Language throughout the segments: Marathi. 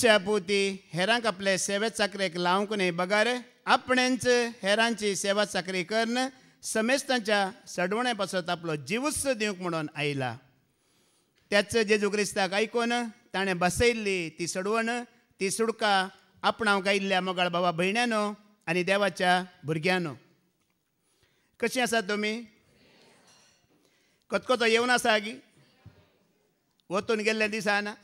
तुमच्या आपुती हेरांक आपले सेवा चाकरेक लावंक न्हय बगार आपणेंच हेरांची सेवा चाकरी करन समेस्तांच्या सडवणे पासत आपलो जीवच दिवंक म्हणून आयला त्याच जेजू क्रिस्ताक आयकून ताणें बसयल्ली ती सडवण ती सुडका आपणांक आयिल्ल्या मोगाळ बाबा भयण्यानो आनी देवाच्या भुरग्यानो कशी आसा तुमी कतको तो येवन आसा गी वतून गेल्ले दिसाना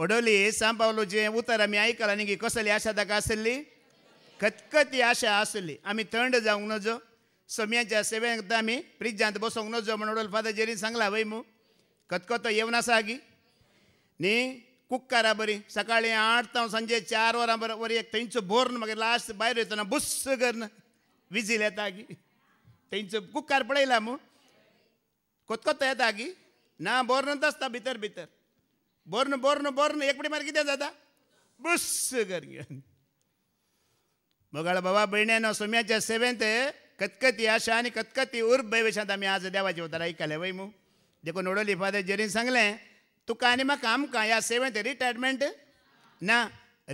ओडोली सांब जे उतर आमी आयकला आणि की कसली आशा ताका असली खतखती आशा असली आम्ही थंड जाऊ नजो सोम्याच्या सेवेंत आमी फ्रिजांत बसोंक नजो म्हण ओडोल फादर जेरी सांगला वय मू खतखतो येऊ आसा गी नी कुकारा बरी सकाळी आठ सांजे चार वरां बरं वरी एक थंयचो बोर्न मागीर लास्ट भायर येतना बुस्स करन विजील येता गी थंयचो कुकार पळयला मू खतखत येता गी ना बोरन असता भीतर भितर बोर्न बोर्न बोर्न एकपडी मार किती जाता बस करगे मोगाळ बाबा भयणेन सोम्याच्या सेवेंत कतकती आशा आनी कतकती उर्ब भयवेशांत आमी आज देवाचे होता आयकलें वय मू देखून उडोली फादर जेरीन सांगलें तुका आनी म्हाका आमकां ह्या सेवेंत रिटायरमेंट ना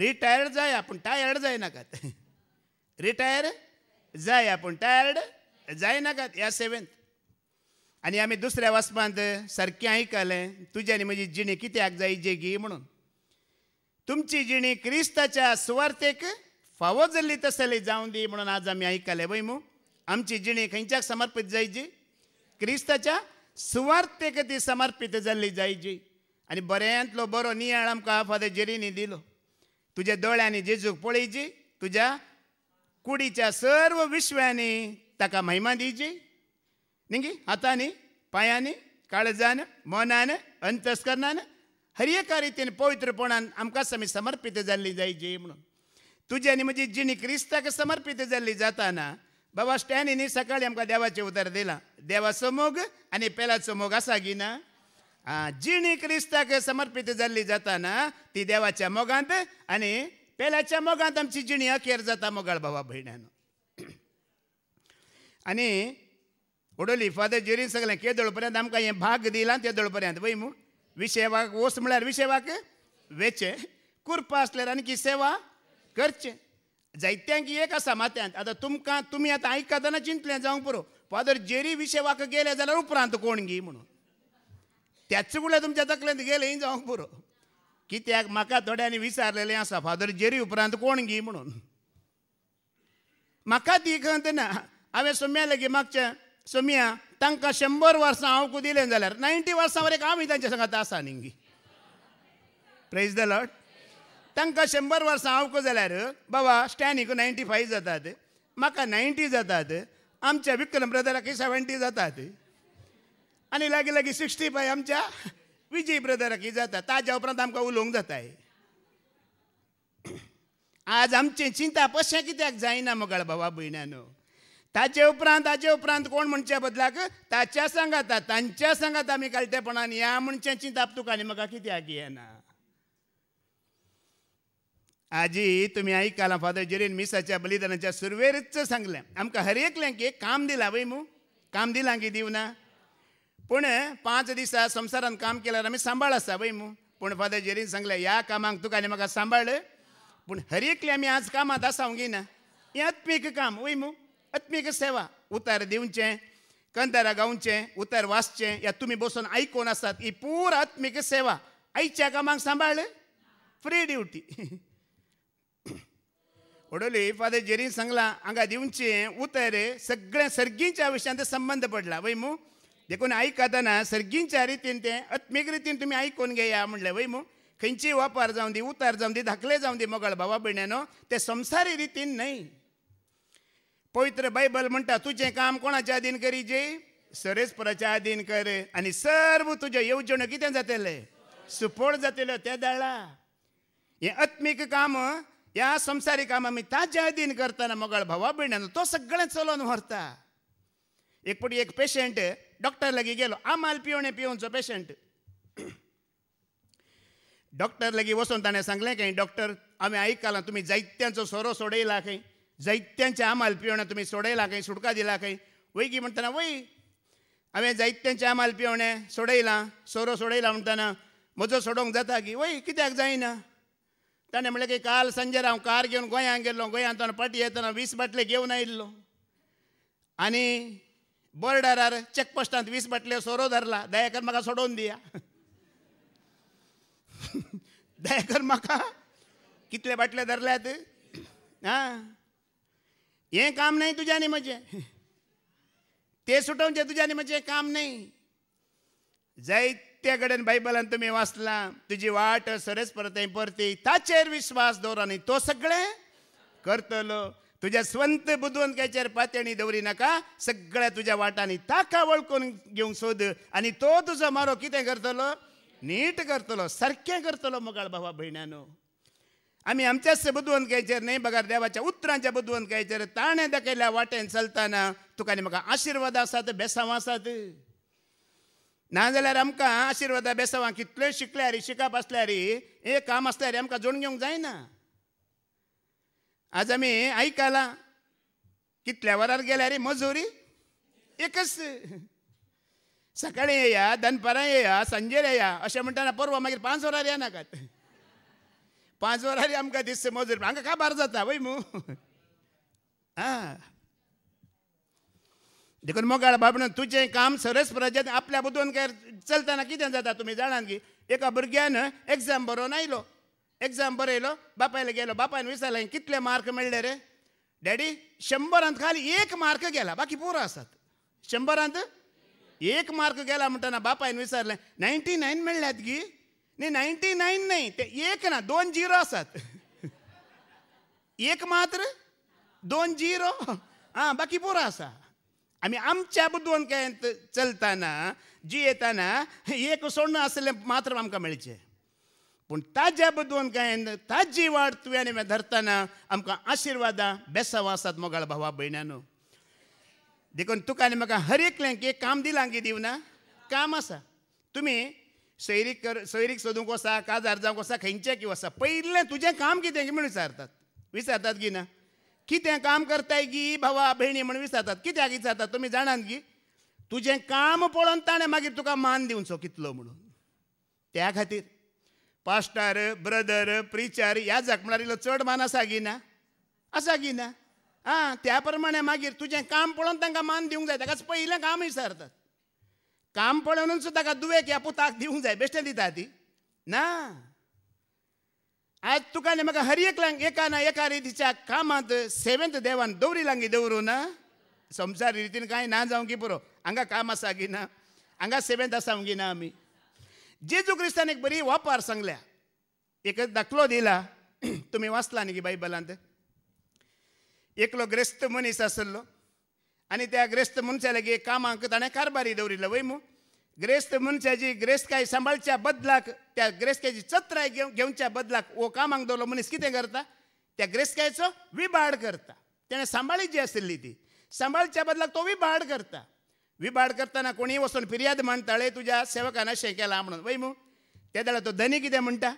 रिटायर्ड जाय आपण टायर्ड जायनाकात रिटायर जाय आपण टायर्ड जायनाकात या सेवेंत आणि आम्ही दुसऱ्या सारखे सारकें तुझ्या आणि म्हजी जिणी कित्याक जाय जेगी म्हणून तुमची जिणी क्रिस्ताच्या सुवार्थेक फावो जाल्ली तसली जाऊन दी म्हणून आज आम्ही ऐकले वय मू आमची जिणी खंयच्याक समर्पित जायची क्रिस्ताच्या सुवार्थेक ती समर्पित जाल्ली जायची आणि बऱ्यांतलो बरो नियाळ आमकां फादर जेरीनी दिलो तुज्या दोळ्यांनी जेजूक पळयची तुझ्या कुडीच्या सर्व विश्वांनी ताका महिमा दिवची नाही हाताने पायाने काळजानं मनानं अंतस्करणानं हर एका रीतीने पवित्रपणान आमकां आमी समर्पित झाली जायची म्हणून तुझे म्हणजे जिणी क्रिस्ताक समर्पित झाली जाताना बाबा स्टॅनी सकाळी आमकां देवाचें उतर दिला देवाचो मोग आणि पेलाचो मोग आसा गी ना आं जिणी क्रिस्ताक समर्पित झाली जाताना ती देवाच्या मोगांत आणि पेलाच्या मोगांत आमची जिणी अखेर जाता मोगाळ बाबा भयणान आणि उडोली फादर जेरी सगळे केदळ पर्यंत आमकां हें भाग दिलां तेदळ पर्यंत वय मू विशेवाक ओस म्हळ्यार विशेवाक वेचे कुर्पा आसल्यार आनी की सेवा करचें जायत्यांक एक आसा माथ्यांत आतां तुमकां तुमी आतां आयकतना चिंतलें जावंक पुरो फादर जेरी विशेवाक गेले जाल्यार उपरांत कोण गी म्हणून त्याच उलय तुमच्या तकलेंत गेलें जावंक पुरो कित्याक म्हाका थोड्यांनी विचारलेलें असा फादर जेरी उपरांत कोण गी म्हणून म्हाका ती खंत ना हांवें सोम्या लेगीत मागच्या सोम्या तांकां शंबर वर्सां हांव कुदिलें जाल्यार नायन्टी वर्सां मरे आमी तांच्या सांगात आसा न्ही प्रेज द लॉट तांकां शंबर वर्सां हांव जाल्यार बाबा स्टॅनिक नायन्टी फायव जातात म्हाका नायन्टी जातात आमच्या विक्रम ब्रदराक सेवन्टी जातात आनी लागीं लागीं सिक्स्टी फाय आमच्या विजय ब्रदराक जाता ताज्या उपरांत आमकां उलोवंक जाताय आज आमचें चिंता पशें कित्याक जायना मोगाळ बाबा भयणानो ताचे उपरांत ताचे उपरांत कोण म्हणच्या बदलाक ताच्या सांगाता तांच्या सांगात आमी कालतेपणान या मनशांची ताप तुका आनी म्हाका कित्याक येना आजी तुम्ही ऐकाला फादर जेरीन मिसाच्या बलिदानाच्या सुरवेरच सांगलें आमकां हर एकल्यांक की काम दिलां वय मू काम दिलां की दिव ना पूण पांच दिसा संवसारान काम केल्यार आमी सांबाळ आसा वय मू पूण फादर जेरीन सांगलें ह्या कामांक तुका आनी म्हाका सांबाळ पूण हर एकले आमी आज कामात हांव घेयना यात पीक काम वय मू आत्मीक सेवा उतार दिवचे कंदारा गावचे उतार वाचचे या तुम्ही बसून ऐकून असतात ही पूर आत्मीक सेवा आईच्या कामांक सांभाळ फ्री ड्युटी ओडोली फादर जेरी सांगला हांगा दिवचे उतर सगळ्या सर्गींच्या विषयान ते संबंध पडला वैमो देखून ऐकताना सर्गींच्या रितीन ते आत्मीक रितीन तुम्ही ऐकून घेया म्हणलें वै मू खंयची वापर जावं दी उतार जावं दी धाकले जावं दी मोगाळ भावा भयण्यानो ते संसारी रितीन नाही पवित्र बायबल म्हणटा तुझे काम कोणाच्या आदीन करीचे सरेस्पराच्या आधीन कर आणि सर्व तुझे येवजण्यो कितें जातले सुपोड जातल्यो त्या दाळा हे आत्मीक काम या संसारी काम आमी ताज्या आदीन करताना मोगाळ भावा भयणान तो सगळं चलोन व्हरता एक पटी एक पेशंट डॉक्टर लगी गेलो आमाल पिवणे पिवनचो पेशंट डॉक्टर लगी वसून ताणें सांगलें काही डॉक्टर आम्ही आयकलां तुम्ही जायत्यांचो सोरो सोडयला खंय जैत्यांच्या आम्हाला पिवण्या तुम्ही सोडायला काही सुटका दिला काही वय की म्हणटना वै आम्ही जैत्यांच्या आम्हाला पिवणे सोडयला सोरो सोडयला म्हणताना मजो सोडवंक जाता की वय कित्याक जायना ताणें म्हणलें की काल संजेर हांव कार घेवन गोंयांत गेल्लो गोंयांतल्यान पाटी येतना वीस बाटले घेवन आयिल्लो आनी बॉर्डरार चॅकपोस्टांत वीस बाटले सोरो धरला दयाकर म्हाका सोडोवन दिया दयाकर म्हाका कितले बाटले धरल्यात आं हे काम नाही तुझ्याने म्हणजे ते जे तुझ्याने म्हणजे काम नाही जैत्यगडन बायबलान तुम्ही वाचला तुझी वाट सरस परत परती ताचेर विश्वास दोराने तो सगळे करतलो तुझ्या स्वंत बुद्वंतकाचेर पातळणी दवरी नका सगळ्या तुझ्या वाटांनी ताका वळखून घेऊन सोद आणि तो तुझा मारो किती करतलो नीट करतलो सारखे करतलो मोगाळ भावा बहिणानो आम्ही आमच्याच बुद्धवंत घेचेर नाही बघा देवाच्या उतरांच्या बदवून घेचेर ताणें दाखयल्या वाटेन चलताना तुका म्हाका आशिर्वाद आसात बेसांव आसात नाजाल्यार आमकां आशिर्वादा बेसांवां कितले शिकल्यार शिकप रे हे काम रे आमकां जोडून घेवंक जायना आज आमी आयकलां कितल्या वरार गेल्या रे मजुरी एकच सकाळीं येया दनपरां येया सांजेर येया अशें म्हणटना परवां मागीर पांच वरार येनाकात पांच वरांनी आमकां दिसता मजूर हांगा काबार जाता वय मू आं देखून मोगाळ बाबण तुजें काम सरस प्रजेत आपल्या बुदून काय चलतना कितें जाता तुमी जाणात की एका भुरग्यान एग्जाम बरोवन आयलो एग्जाम बरयलो बापायला गेलो बापायन विचारलें कितले मार्क मेळ्ळे रे डॅडी शंबरांत खाली एक मार्क गेला बाकी पुरो आसात शंबरांत एक मार्क गेला म्हणटना बापायन विचारलें नायन्टी नायन मेळ्ळ्यात गी नाही नाईन्टी नाईन नाही ते एक ना दोन झिरो असतात एक मात्र दोन झिरो हां बाकी पुरा असा आम्ही आमच्या बुद्धून काय चलताना जी येताना एक सोडणं असले मात्र आमकां मेळचे पूण ताज्या बुद्धून काय ताजी वाट तुवें धरताना आमकां आशिर्वादां बेसांव आसात मोगाळ भावा भयणानो देखून तुका आनी म्हाका हर एकल्यांक एक काम दिलां गे दिवना काम आसा तुम्ही सैरिक कर सैरिक सोदूंक वसा काजार जावंक वसा खंयचें वसा पयलें तुजें काम कितें म्हण विचारतात विचारतात की ना कितें काम करताय की भावा भयणी म्हण विचारतात कित्याक विचारतात तुमी जाणात की तुजें काम पळोवन ताणें मागीर तुका मान दिवचो कितलो म्हणून त्या खातीर पास्टार ब्रदर प्रिचर ह्या जखमणार इल्लो चड मान आसा की ना आसा की ना आं त्या प्रमाणे मागीर तुजें काम पळोवन तांकां मान दिवंक जाय ताकाच पयलें काम विचारतात काम सुद्धा सुद्दां दुवे की ह्या पुताक दिवंक जाय बेश्टें दिता ती ना आज तुका न्ही म्हाका हर एकल्यांक एका ना एका रितीच्या कामांत सेवेंत देवान दवरी लागी दवरू ना संसार रितीन कांय ना जावं की पुरो हांगा काम आसा की ना हांगा सेवेंत आसा की ना आमी जेजू क्रिस्तान एक बरी वापर सांगल्या एक दाखलो दिला तुम्ही वाचला न्ही की बायबलांत एकलो ग्रेस्त मनीस आसलो आणि त्या मनशाला गे कामांक ताणें कारबारी दवरिल्लो वय मू ग्रेस्त मनशाची ग्रेस्तकाय सांभाळच्या बदलाक त्या ग्रेस्तकायची चत्राय घेव बदलाक व कामांक दवरलो मनीस कितें करता त्या ग्रेस्तकायचो विबाड करता तेणें सांभाळी जी असली ती सांभाळच्या बदलाक तो विबाड करता विबाड करताना कोणी वचून फिर्याद म्हणताळे तुझ्या सेवकान अशें केलां म्हणून वय मू त्या जाल्यार तो धनी कितें म्हणटा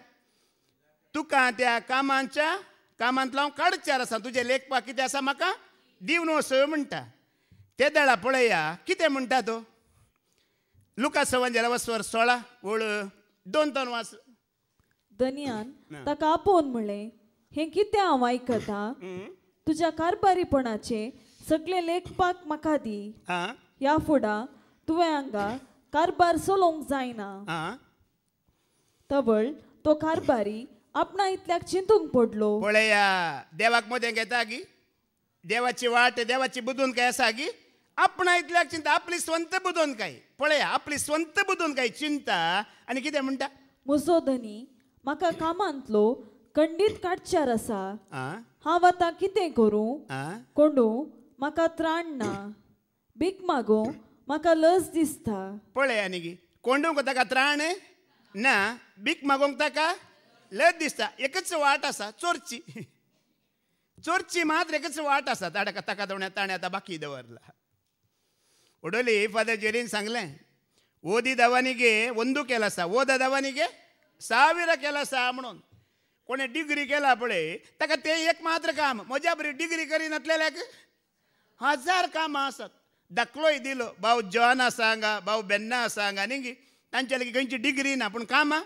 तुका त्या कामांच्या कामांतलो हांव काडचार आसा तुझे लेखपाक कितें आसा म्हाका दिवन असं म्हणटा ते तेदळा पळया कितें म्हणटा तो लुका सवंजेला वसवर सोळा ओळ दोन दोन वास दनियान ताका आपोवन म्हणले हें कितें हांव आयकता तुज्या कारबारीपणाचे सगळे लेखपाक म्हाका दी ह्या फुडा तुवें हांगा कारबार चलोवंक जायना तबळ तो कारबारी आपणा इतल्याक चिंतूंक पडलो पळया देवाक मोदें घेता गी देवाची वाट देवाची बुदून काय आसा गी आपण इतल्याक चिंता आपली स्वंत बुदोन काय पळया आपली स्वंत बुदोन काय चिंता आणि कितें म्हणता म्हजो धनी म्हाका कामांतलो खंडीत काडच्यार आसा हांव आतां कितें करूं कोंडू म्हाका त्राण ना भीक मागो म्हाका लज दिसता पळय आनी कोंडूंक ताका त्राण ना भीक मागोंक ताका लज दिसता एकच वाट आसा चोरची चोरची मात्र एकच वाट आसा ताका ताका ताणें आतां बाकी दवरला ಒಡೋಲಿ ಫಾದ ಜೆರಿನ್ ಸಂಗ್ಲೆ ಓದಿದವನಿಗೆ ಒಂದು ಕೆಲಸ ಓದದವನಿಗೆ ಸಾವಿರ ಕೆಲಸ म्हणून कोणी डिग्री केला पळय ताका ते एक मात्र काम म्हज्या बरी डिग्री करीनातलेल्याक हजार कामां आसात धाकलोय दिलो भाऊ जॉन आसा हांगा बेन्ना आसा हांगा न्ही तांचे खंयची डिग्री ना पूण कामां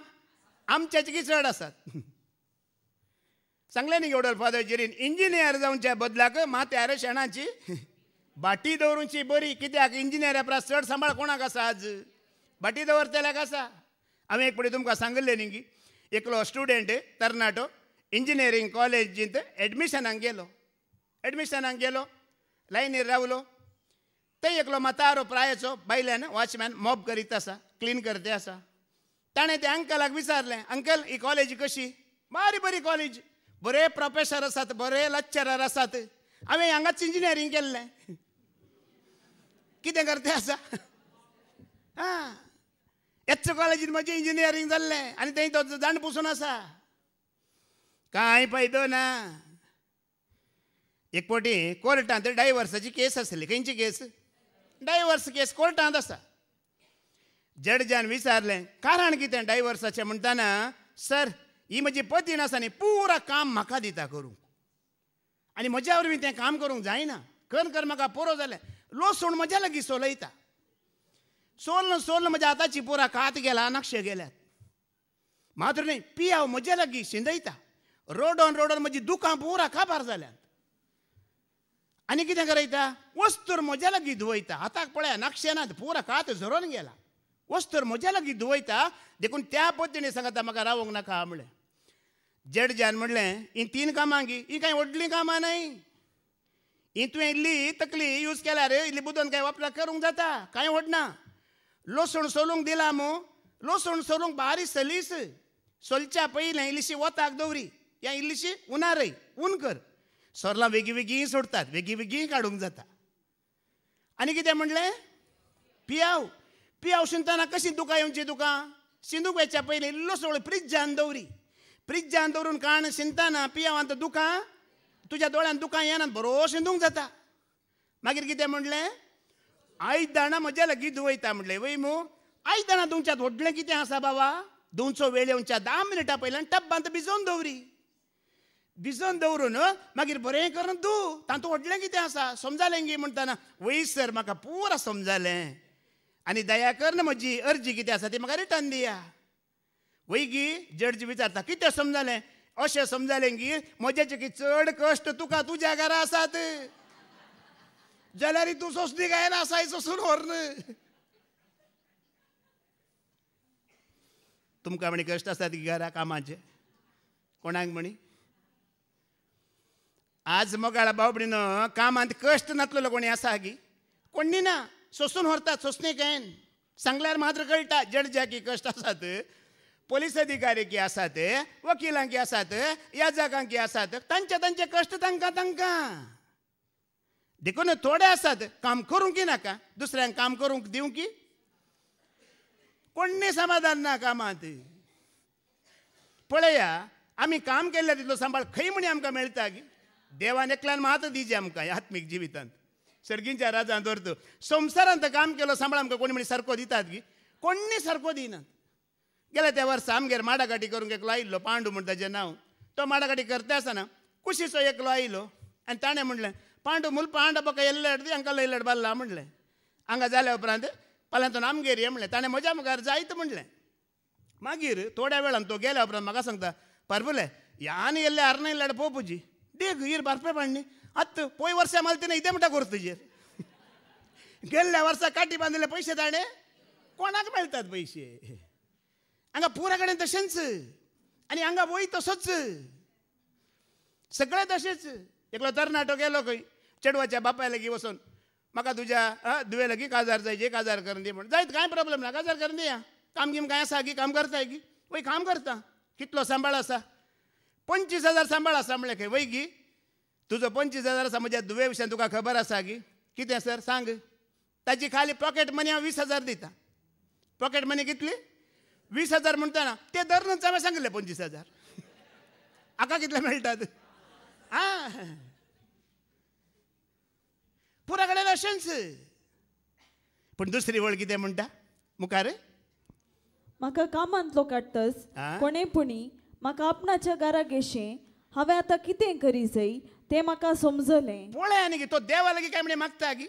आमच्याची चड आसात सांगलें न्ही गौडल फादर जेरीन इंजिनियर जावच्या बदलाक माथ्यार शेणाची बाटी दवरूची बरी कित्याक इंजिनियर परस चड सांभाळ कोणाक आसा आज बाटी दवरतल्याक कसा हांवें एक पुढे तुमकां सांगिल्लें न्ही की एकलो स्टुडंट तरणाटो इंजिनियरींग कॉलेजींत एडमिशनाक गेलो एडमिशनाक गेलो लायनीर रावलो थंय एकलो मतारो प्रायचो बायल्यान वॉचमॅन मॉब करीत आसा क्लीन करते आसा ताणें त्या अंकलाक विचारलें अंकल ही कॉलेज कशी बारी बरी कॉलेज बरे प्रोफेसर आसात बरे लेक्चरर आसात हांवें हांगाच इंजिनियरींग केल्लें कितें करता आसा आं एच कॉलेजीन म्हजें इंजिनियरींग जाल्लें आनी तें तो जाण पुसून आसा कांय फायदो ना एक फावटी कोर्टांत डायवर्साची केस आसली खंयची केस डायवर्स केस कोर्टांत आसा जडजान विचारलें कारण कितें डायवर्साचें म्हणटाना सर ही म्हजी पतीन आसा न्ही पुरो काम म्हाका दिता करूंक आनी म्हज्या वरवीं तें काम करूंक जायना कर कर म्हाका पुरो जालें लो सोड मजा सोलयता सोलन सोलन सोल्ल म्हज्या आतांची चिपोरा कात गेला नक्षे गेल्यात मात्र नाही पियाव म्हज्या लागीं शिंदयता रोडोन रोडोन म्हजी दुकां पुरा काबार जाल्यात आणि किती करयता वस्तूर म्हज्या लागीं धुवयता हाताक पळया नक्षे नात कात झरोन गेला वस्तूर म्हज्या लगी धुवयता देखून त्या पद्धतीने सांगता म्हाका रावोंक नाका म्हणलें जडजान म्हणलें ही तीन कामां गी हीं कांय व्हडलीं कामां नाही ही तुवें इल्ली तकली यूज केल्यार इल्ली बुदोन काय वापर करूंक जाता कांय व्हडना लसूण सोलूंक दिला मू लसूण सोलूंक बारीक सलीस सोलच्या पयलें इल्लीशी वताक दवरी या इल्लीशी उनारय उन कर सोरलां वेगी वेगळी सोडतात वेगी वेगळी काडूंक जाता आनी कितें म्हणलें पियाव पियाव शिंताना कशी दुकां येवची तुका शिंदूक वेच्या पयलीं इल्लो सोळ फ्रिजान दवरी फ्रिजान दवरून काण शिंताना पियाव आतां दुकां तुझ्या दोळ्यान तुका येनात बरो शिंदूंक जाता मागीर कितें म्हणलें आयज दाणां म्हज्या लगीत धुवयता म्हणलें वय मू आयज दाणां तुमच्यात व्हडलें कितें आसा बाबा दोनचो वेळ येवच्या धा मिनटां पयल्यान टब्बांत भिजोवन दवरी भिजोवन दवरून मागीर बरें करून धू तातूंत व्हडलें कितें आसा समजालें गी म्हणटना वयसर सर म्हाका पुरा समजालें आनी दया करन म्हजी अर्जी कितें आसा ती म्हाका रिटर्न दिया वयगी जड्ज विचारता कितें समजालें अशें समजालें की म्हज्याचे की चड कश्ट तुका तुज्या घरा आसात जाल्यार तूं काय गायन आसाय सोसून व्हरन तुमकां म्हणी कश्ट आसात की घरा कामाचे कोणाक म्हणी आज मोगाळा बाबडीन कामांत कश्ट नातलेलो कोणी आसा गी कोणी ना सोसून व्हरतात सोसणे गायन सांगल्यार मात्र कळटा जड ज्या की कश्ट आसात पोलीस अधिकारी की आसात वकिलांकी आसात याजकांकी आसात तांचे तांचे कष्ट तांकां तांकां देखून थोडे आसात काम करू की नाका दुसऱ्यां काम देऊ की कोणी समाधान ना कामात पळया आम्ही काम केले तितलो सांभाळ खंय म्हणी आमकां मेळटा की देवान एकल्यान मात दिजे आमकां ह्या आत्मीक जिवितांत सर्गींच्या राजान धरतो संसारांत काम केलो सांबाळ आमकां कोणी म्हणजे सारको दितात की कोणी सारको दिनात गेल्या त्या वर्सा आमगेर माडाकाटी करूंक एकलो आयिल्लो पांडू म्हण ताजें नांव तो माडाकाटी करता आसतना कुशीचो एकलो आयिल्लो आनी ताणें म्हणलें पांडू मुल पांडू बाका येल्ले हाडदी हांकां लयलट बाल्ला म्हणलें हांगा जाल्या उपरांत पाल्यांतून आमगेर ये म्हणलें ताणें म्हज्या मुखार जायत म्हणलें मागीर थोड्या वेळान तो गेल्या उपरांत म्हाका सांगता ह्या आनी येल्ले आरना येल्ले पो पुजी देख हीर बारपे पाडणी आत्त पोय वर्सा मला तिणें इथे म्हणटा करत तुजेर गेल्ल्या वर्सा काटी बांदिल्ले पयशे ताणें कोणाक मेळटात पैसे अंगा ಪೂರಗಡೆ तशेंच आणि हंगा वय तसोच सगळे तशेंच एकलो तरणाटो गेलो खंय चेडवाच्या बापाय लागीं वचून म्हाका तुज्या दुवे लागीं काजार जायचे काजार करून दी म्हण जायत कांय प्रॉब्लेम ना काजार करून दिया काम गिम कांय आसा की काम करताय की वय काम करता कितलो सांबाळ आसा पंचवीस हजार सांबाळ आसा म्हळ्यार खंय वय गी तुजो पंचवीस हजार आसा म्हज्या दुवे विशयान तुका खबर आसा गी कितें सर सांग ताची खाली पॉकेट मनी हांव वीस हजार दिता पॉकेट मनी कितली वीस हजार म्हणटा ना ते धर न्हू आम्ही सांगिल्ले पंचवीस हजार आका कितले मेळटात पुराकडे पुरा कडेन दुसरी वळ कितें म्हणता मुखार म्हाका कामांतलो काडटस कोणे पुणी म्हाका आपणाच्या घरा घेशे हांवें आतां कितें करी जै ते म्हाका समजले पळय आनी तो देवा लागीं काय म्हणे मागता की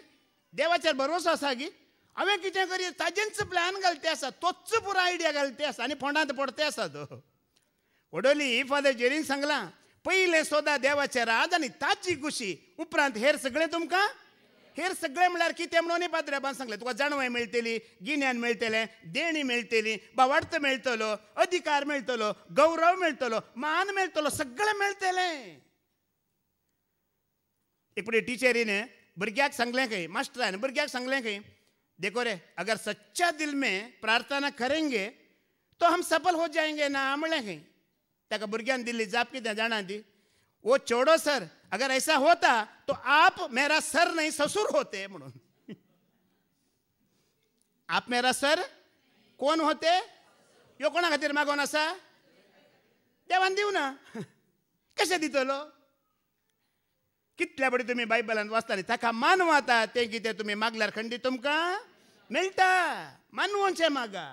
देवाचेर भरोसो आसा की हांवें कितें करी ताजेंच प्लॅन घालते आसा तोच पुरो आयडिया घालते आसा आनी फोंडांत पडते आसा तो ही फादर जेरीन सांगलां पयलें सोदा देवाचे राज आनी ताची खुशी उपरांत हेर सगळें तुमकां हेर सगळें म्हळ्यार कितें म्हणून पात्रेबान सांगलें तुका जाणवाय मेळटली गिन्यान मेळटलें देणी मेळटली बावार्थ मेळटलो अधिकार मेळटलो गौरव मेळटलो मान मेळटलो सगळें मेळटलें एक फुडें टिचरीन भुरग्याक सांगलें खंय मास्टरान भुरग्याक सांगलें खंय देखो रे अगर सच्चा दिल में प्रार्थना करेंगे तो हम सफल हो जाएंगे ना आमलेंगे तक बुर्ग्यान दिल्ली जाप की जाना दी वो छोड़ो सर अगर ऐसा होता तो आप मेरा सर नहीं ससुर होते म्हणून आप मेरा सर कोण होते यो कोणा खातीर मागो असा देवान देऊ ना कसे लो कितल्या बडी तुमी बायबलांत वाचताली ताका मानव वाता ते कितें तुमी मागल्यार खंडीत तुमकां मेळटा मानवचे मागा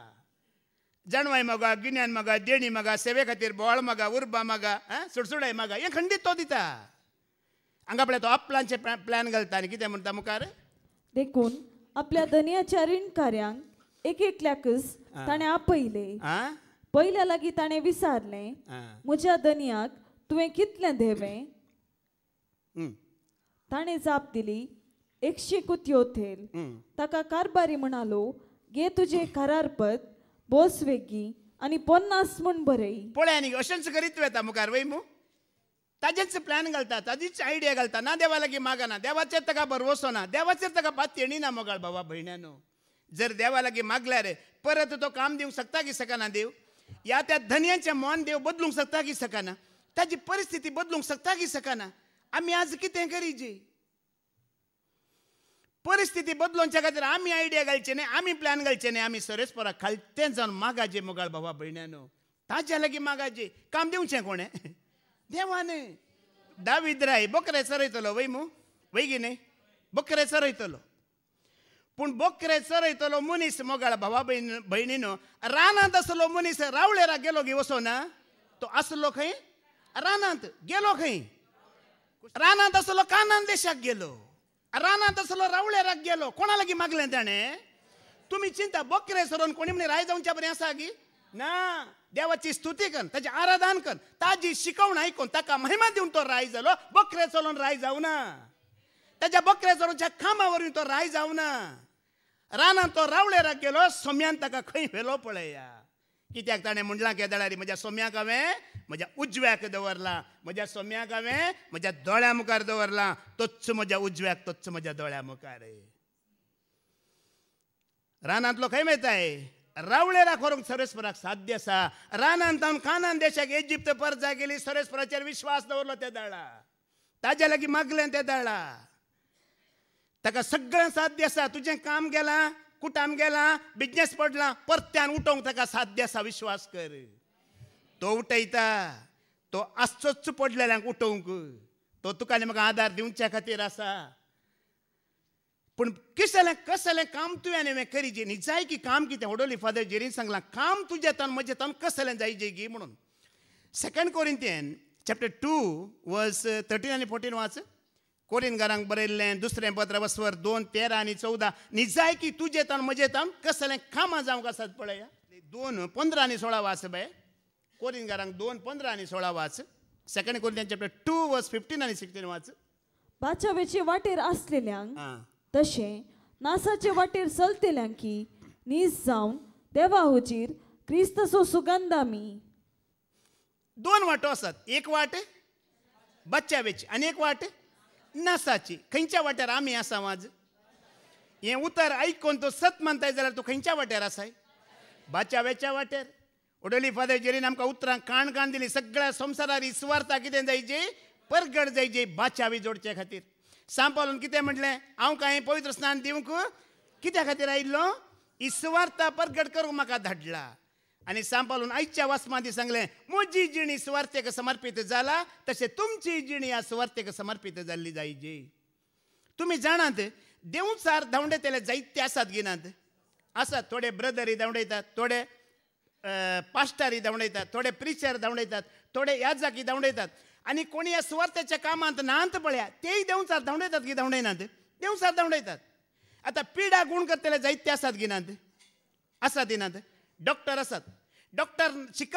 जाणवाय मागा गिन्यान मागा देणी मागा सेवे खातीर बोवाळ मागा उर्बा मागा सुडसुडाय मागा हें खंडीत तो दिता हांगा आपल्या तो आपलांचे प्लॅन घालता आनी कितें म्हणटा मुखार देखून आपल्या दनियाच्या रीण कार्यांक एक एकल्याकच ताणें आपयले पयल्या लागीं ताणें विचारलें म्हज्या दनियाक तुवें कितलें देवें ताणे जाप दिली एकशे कुत्यो ओथेल ताका कारबारी म्हणालो गे तुझे करारपद बोस वेगी आनी पन्नास म्हूण बरय पळय आनी अशेंच करीत वेता मुखार वय मू ताजेच प्लॅन घालता ताजीच आयडिया घालता ना देवा लागी मागना देवाचेर ताका भरवसो ना देवाचेर ताका पात येणी ना मोगाळ बाबा भयण्यानो जर देवा लागीं मागल्यार परत तो काम दिवंक शकता की सकाना देव या त्या धन्याचे मन देव बदलूंक शकता की सकाना ताजी परिस्थिती बदलूंक शकता की सकाना आमी आज कितें करीची परिस्थिती बदलोवच्या खातीर आम्ही आयडिया घालचे न्ही आम्ही प्लॅन घालचे न्ही आमी खाल तें जावन मागाचे मुगाळ भावा भयण्यांनो ताच्या लागीं मागाचे काम दिवचें कोणें देवान दावीद राय बोकरे सरयतलो वय मू वय गी न्ही बोकरे सरयतलो पूण बोकरे चरयतलो मनीस मोगाळ भावा भयण भयणीनो रानांत आसलो मनीस रावळेरा गेलो की वसो ना तो आसलो खंय रानांत गेलो खंय ರಾನಾ कानन ಕಾನಾನ್ गेलो ಗೆಲು ರಾನಾ रावळे राग गेलो कोणाला की मागले त्याने तुम्ही चिंता बकरे सरून कोणी म्हणे जाऊनच्या बरे असा की ना देवाची स्तुती कर त्याचे आराधन कर ताजी शिकवण ऐकून ताका महिमा देऊन तो राय झालो बकरे चलून राय जाऊ ना त्याच्या बकरे चलूनच्या खांबावरून तो राय जाऊ ना रानान तो राग गेलो सोम्यान ताका खंय व्हेलो पळया कित्याक ताणें म्हणलां केदळारी म्हज्या सोम्याक हांवें म्हज्या उजव्याक दवरला म्हज्या सोम्याक हांवें म्हज्या दोळ्या मुखार दवरला तोच म्हज्या उजव्याक तोच म्हज्या दोळ्या मुखार रानांतलो खंय मेळटाय रावळे करूंक सरेस्पराक साध्य आसा रानांत हांव कानान देशाक इजिप्त परजा गेली सरेस्पराचेर विश्वास दवरलो त्या दळा ताज्या लागीं मागलें त्या दळा ताका सगळें साध्य आसा तुजें काम गेलां कुटाम गेलां बिजनेस पडला परत्यान उठोवंक ताका साध्य आसा विश्वास कर तो उठयता तो आसचोच पडलेल्यांक उठोवंक तो तुका म्हाका आदार दिवच्या खातीर आसा पूण कस कसले काम तुवें हांवें करी जेनी जाय की काम कितें ओडोली फादर जेरीन सांगलां काम तुजें तान म्हजें तान कसलें जाय जे गी म्हणून सेकंड तेन चॅप्टर टू वर्स थर्टीन आनी फोर्टीन वाच घरांक बरयल्लें दुसरें पत्र वस्वर दोन तेरा आनी चवदा जाय की तुजें तान म्हजें तान कसलें कामां जावंक आसात पळया दोन पंदरा आनी सोळा वाच बाय कोरिंगारांक दोन पंदरा आणि सोळा वाच सेकंड कोरिंगान चॅप्टर टू वर्स फिफ्टीन आणि सिक्स्टीन वाच बाचावेचे वाटेर आसलेल्यांक तशें नासाचे वाटेर की नीस जावन देवा हुजीर क्रिस्तसो सुगंध आमी दोन वाटो आसात एक वाट बच्चावेची आनी एक वाट नासाची खंयच्या वाट्यार आमी आसा आज हें उतर आयकून तूं सत मानताय जाल्यार तूं खंयच्या वाट्यार आसाय बाच्यावेच्या वाट्यार ಒಡಲಿ ಪದೇ जेरी ನಮ್ಗೆ ಉತ್ತರ दिली सगळ्या ಸಗ್ಗಳ ಸಂಸಾರ इस्वार्थ कितें जायचे परगड जायचे बाचावी जोडचे खातीर सांपालून कितें म्हटले हांव कांय पवित्र स्नान दिवंक कित्या खातीर आयिल्लो इस्वार्थ परगड करूंक म्हाका धाडला आणि सांपालून आईच्या वास्मादी सांगले मुजी जिणी स्वार्थेक समर्पित जाला तशें तुमची जिणी या स्वार्थेक समर्पित जाल्ली जायची तुमी जाणात सार धांवडेतेले जायते आसात गिनात आसात थोडे ब्रदरी धांवडयतात थोडे पास्टारी दवणयतात थोडे प्रिचर दवणयतात थोडे ह्या जागी आनी कोणी या सुवार्थाच्या कामांत नांत पळया तेही देंवचार दवणयतात की दवणयनात देंवचार दवणयतात आता पिढा गुण जाईत जायते आसात की नात असा की डॉक्टर असत डॉक्टर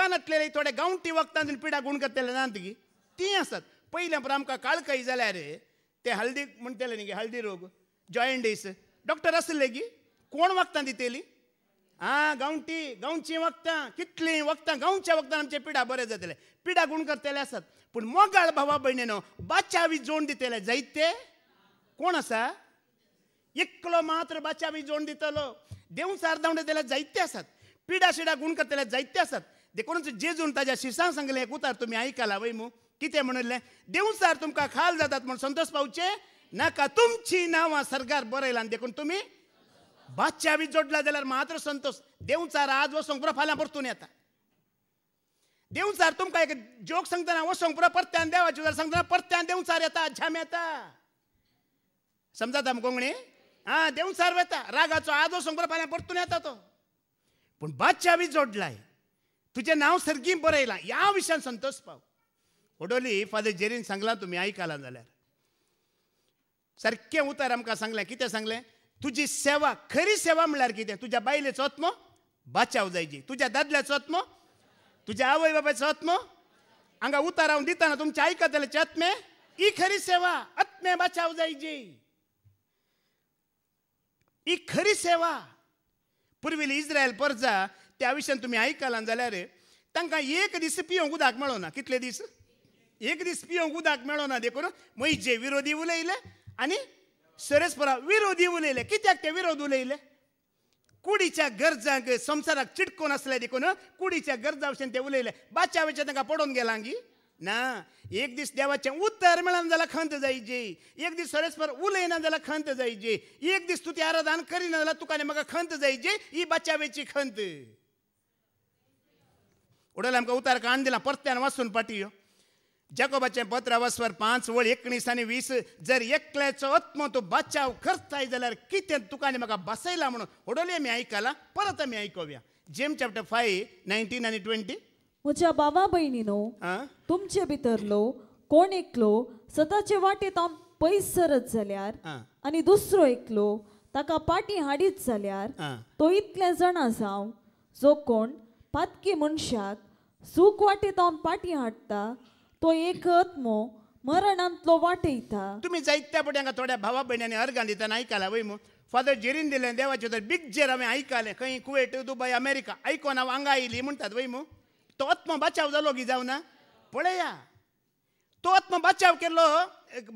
नटलेले थोडे गांवठी वखदांनी पिडा गुण करतेले नात की ती आसात पयल्या पण आमकां काळकाई रे ते हळदी म्हणतेले न्ही हळदी रोग जॉयंडीस डॉक्टर असले की कोण वखदां दितेली आ गांवटी गांवची वखदां कितलीं वखदां गांवच्या वखदां आमचे पिडा बरे जातले पिडा गुण करतले आसात पूण मोगाळ भावा भयणीनो बाचावी जोड दितले जायते कोण आसा एकलो मात्र बाचावी जोड दितलो देव धांवडे देला जायते आसात पिडा शिडा गुण करतले जायते आसात देखूनच जेजून ताज्या शिसांक सांगले एक उतार तुम्ही आयकला वय मू कितें देव सार तुमकां खाल जातात म्हूण संतोष पावचे नाका तुमची नांवां सरकार बरेलान देखून तुमी ಚಾವಿ जोडला जाल्यार मात्र संतोष देंवचार आज वो सोंगपुरा फाल्यां परतून येता देंवचार तुमकां एक जोक सांगतना हो सोंगपुरा परत्यान देवाची उजार सांगतना परत्यान देंवचार येता झॅम येता समजाता कोंकणी आं देंवचार वेता रागाचो आज हो सोंगपुरा फाल्यां परतून येता तो पूण बादशा जोडलाय तुजें नांव सरगी बरयलां ह्या विशयान संतोष पाव ओडोली फादर जेरीन सांगलां तुमी आयकलां जाल्यार सारकें उतार आमकां सांगलें कितें सांगलें तुजी सेवा खरी सेवा म्हणल्यावर कितें तुज्या बायलेचो आत्म बाचाव जायची तुज्या दादल्या आत्म तुज्या आवय बापायचो आत्म हांगा उतारावून दिताना तुमच्या आयकतल्याचे आत्मे ही खरी सेवा आत्मे बाचाव जायची ही खरी सेवा पुर्विली इस्रायल परजा त्या विशयान तुमी आयकलां जाल्यार तांकां एक दीस पियोंक उदक मेळोना कितले दीस एक दीस पियोंक उदक मेळोना देखून मैजे विरोधी उलयले आनी ಸೆರೆಸ್ಪರ विरोधी उलयले कित्याक ते विरोध उलयले कुडीच्या गरजांक संसाराक चिटकोन आसले देखून कुडीच्या गरजा भशेन ते उलयले बाच्यावेचे तांकां पडोवन गेला गी ना एक दीस देवाचें उत्तर मेळना जाल्यार खंत जायजे एक दीस सरेस्पर उलयना जाल्यार खंत जायजे एक दीस तूं आरादान आराधन करिना जाल्यार तुका म्हाका खंत जायजे ही बच्चावेची खंत उडयले आमकां उतार काण दिला परत्यान वाचून पाटी जगोबाचे पत्र वचवर पांच वळ एकोणीस आणि वीस जर एकल्याचो आत्म तू बचाव करताय जाल्यार कितें तुका आनी म्हाका बसयला म्हणून ओडोली आमी आयकलां परत आमी आयकोव्या जेम चॅप्टर फाय नायन्टीन आनी ट्वेंटी म्हज्या बाबा भयणीनो तुमचे भितरलो कोण एकलो सदांचे वाटेत हांव पयस सरत जाल्यार आनी दुसरो एकलो ताका पाटी हाडीत जाल्यार तो इतले जाणा जावं जो कोण पातकी मनशाक सूख वाटेत हांव पाटी हाडटा तो एक आत्मो मरणांतलो वाटयता तुम्ही जायत्या त्या हांगा थोड्या भावा भयणांनी अर्घां दिताना आयकला वय म्हणून फादर जेरीन दिलें देवाचें तर बीग जेर हांवें आयकलें खंय कुवेट दुबय अमेरिका आयकोन हांव हांगा आयली म्हणटात वय मू तो आत्म बचाव जालो की जावना पळया तो आत्म बचाव केल्लो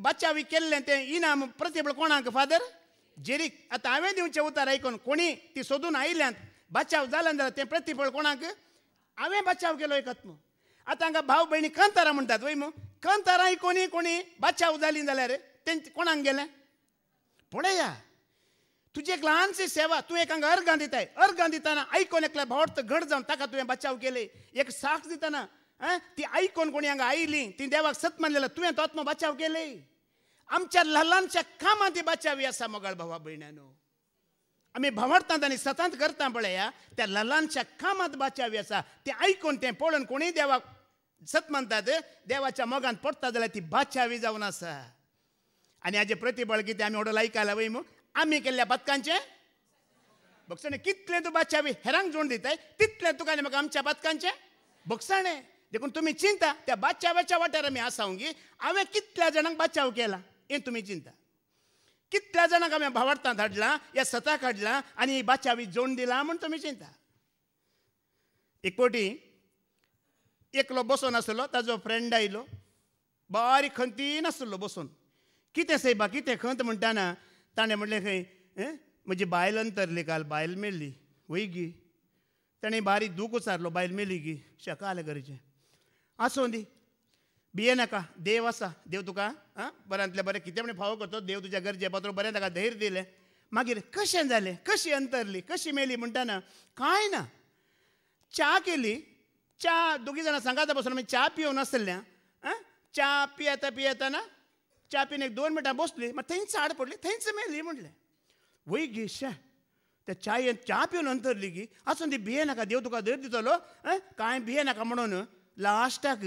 बचावी केल्लें तें इनाम प्रतिबळ कोणाक फादर जेरीक आतां हांवें दिवचें उतार आयकून कोणी ती सोदून आयल्यांत बचाव जाल्यान जाल्यार तें प्रतिफळ कोणाक हांवें बचाव केलो एक आत्मो आता हांगा भाव भयणी कांतारा म्हणटात वय मग ही कोणी कोणी बादशाह उजाली जाल्यार रे तेंचे कोणाक गेलें पुढे या तुजी एक ल्हानशी सेवा तूं एक हांगा अर्घां दिताय अर्घां दिताना आयकोन एकल्या भावार्थ घट जावन ताका तुवें बचाव केले एक साक्ष दिताना ती आयकोन कोणी हांगा आयली ती देवाक सत मानलेलो तुवें तो आत्मा बचाव केले आमच्या ल्हानशा कामां ती बचावी आसा मोगाळ भावा भयणानू आमी भावार्थांत आणि सतांत करता पळया त्या ललांच्या कामात बचावी आसा ते ऐकून ते पळून कोणी देवा सत म्हणतात देवाच्या मोगान पडतात जाल्यार ती बादशावी जाऊन आसा आणि आजे प्रतिबळ कितें आम्ही ओडोल ऐकायला वय मू आमी केल्ल्या बदकांचें भोगसणें कितले तूं बादशावी हेरांक जोड दिताय तितले तुका आनी मग आमच्या बदकांचें बक्षणे देखून तुम्ही चिंता त्या बादशाव्याच्या वाठार आमी आसा हांवें कितल्या जाणांक बचाव केला हे तुम्ही चिंता कितल्या जाणांक हांवें भावार्थांत धाडलां या सताक हाडलां आनी बाच्या बी जोण दिलां म्हूण तुमी चिंता एक फावटी एकलो बसून आसलो ताजो फ्रेंड आयलो बारीक खंती नासलो बसून कितें सैबा कितें खंत म्हणटाना ताणें म्हणलें खंय म्हजी बायल अंतरली काल बायल मेल्ली वय गी ताणें बारीक दूख उचारलो बायल मेली गी शकाल घरचें आसूं दी बिये नका देव असा देव तुका आं बऱ्यांतल्या बरें कितें म्हणे फावो करतो देव तुज्या गरजे पात्र बरें ताका धैर्य दिलें मागीर कशें जालें कशी अंतरली कशी मेली म्हणताना कांय ना च्या केली च्या दोगी जाणां सांगाता बसून आमी म्हणजे च्या पिवन आसल्या आं च्या पियेता पियेताना च्या पिवन एक दोन मिनटां बसली मग थंयच आड पडली थंयच मेली म्हणलें वय गे शा त्या च्यायेन च्या पिवन अंतरली गी आसून ती भिये नाका देव तुका धैर्य दितलो आं कांय भिये नाका म्हणून लास्टाक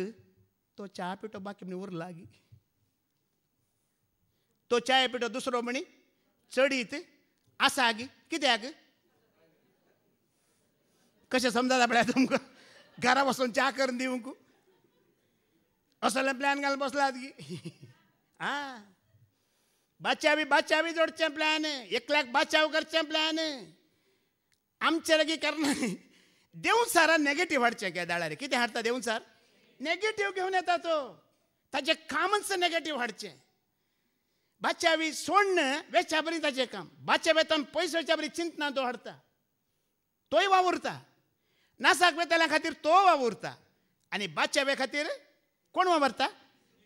तो चहा पिठो बाकी म्हणे उरला गी तो चाय पिटो दुसरो म्हणी चडीत आसा आगी कित्याक कशें समजा आपल्या तुमकां घरा बसून च्या करून कु असले प्लॅन घालून बसलात गी बी बादशा बी जोडचे प्लॅन एकल्याक बादशा करचें प्लॅन आमचे लगी करना देंवसारा नेगेटीव्ह हाडचें किती कितें हाडटा सार नेगेटिव्ह घेऊन येतात तो ताजे कामच नेगेटिव्ह हाडचे बाच्यावी सोडणं वेच्या बरी ताजे काम बाच्या वेतन पैशाच्या वेच्या बरी चिंतना तो हाडता तोय वावुरता नासाक वेतल्या खातीर तो वावुरता आणि बाच्या वे खातीर कोण वावरता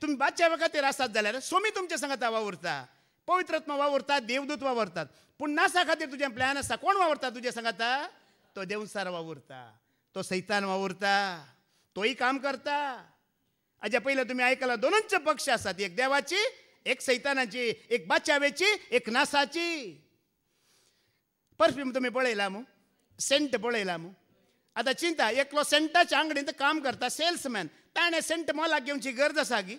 तुम्ही बाच्या वे खातीर असतात जाल्यार सोमी तुमच्या संगता वावुरता पवित्रत्मा वावुरता देवदूत वावरतात पण नासा खातीर तुझे प्लॅन आसा कोण वावरता तुझ्या सांगता तो देवसार वावुरता तो सैतान वावुरता तोही काम करता अजा पहिलं तुम्ही ऐकला दोनच पक्ष असतात एक देवाची एक सैतानाची एक बाचावेची एक नासाची परफ्यूम तुम्ही पळयला मु सेंट पळयला मु आता चिंता एकलो सेंटाच्या आंगडींत काम करता सेल्समॅन ताणें सेंट मोलाक घेवची गरज आसा गी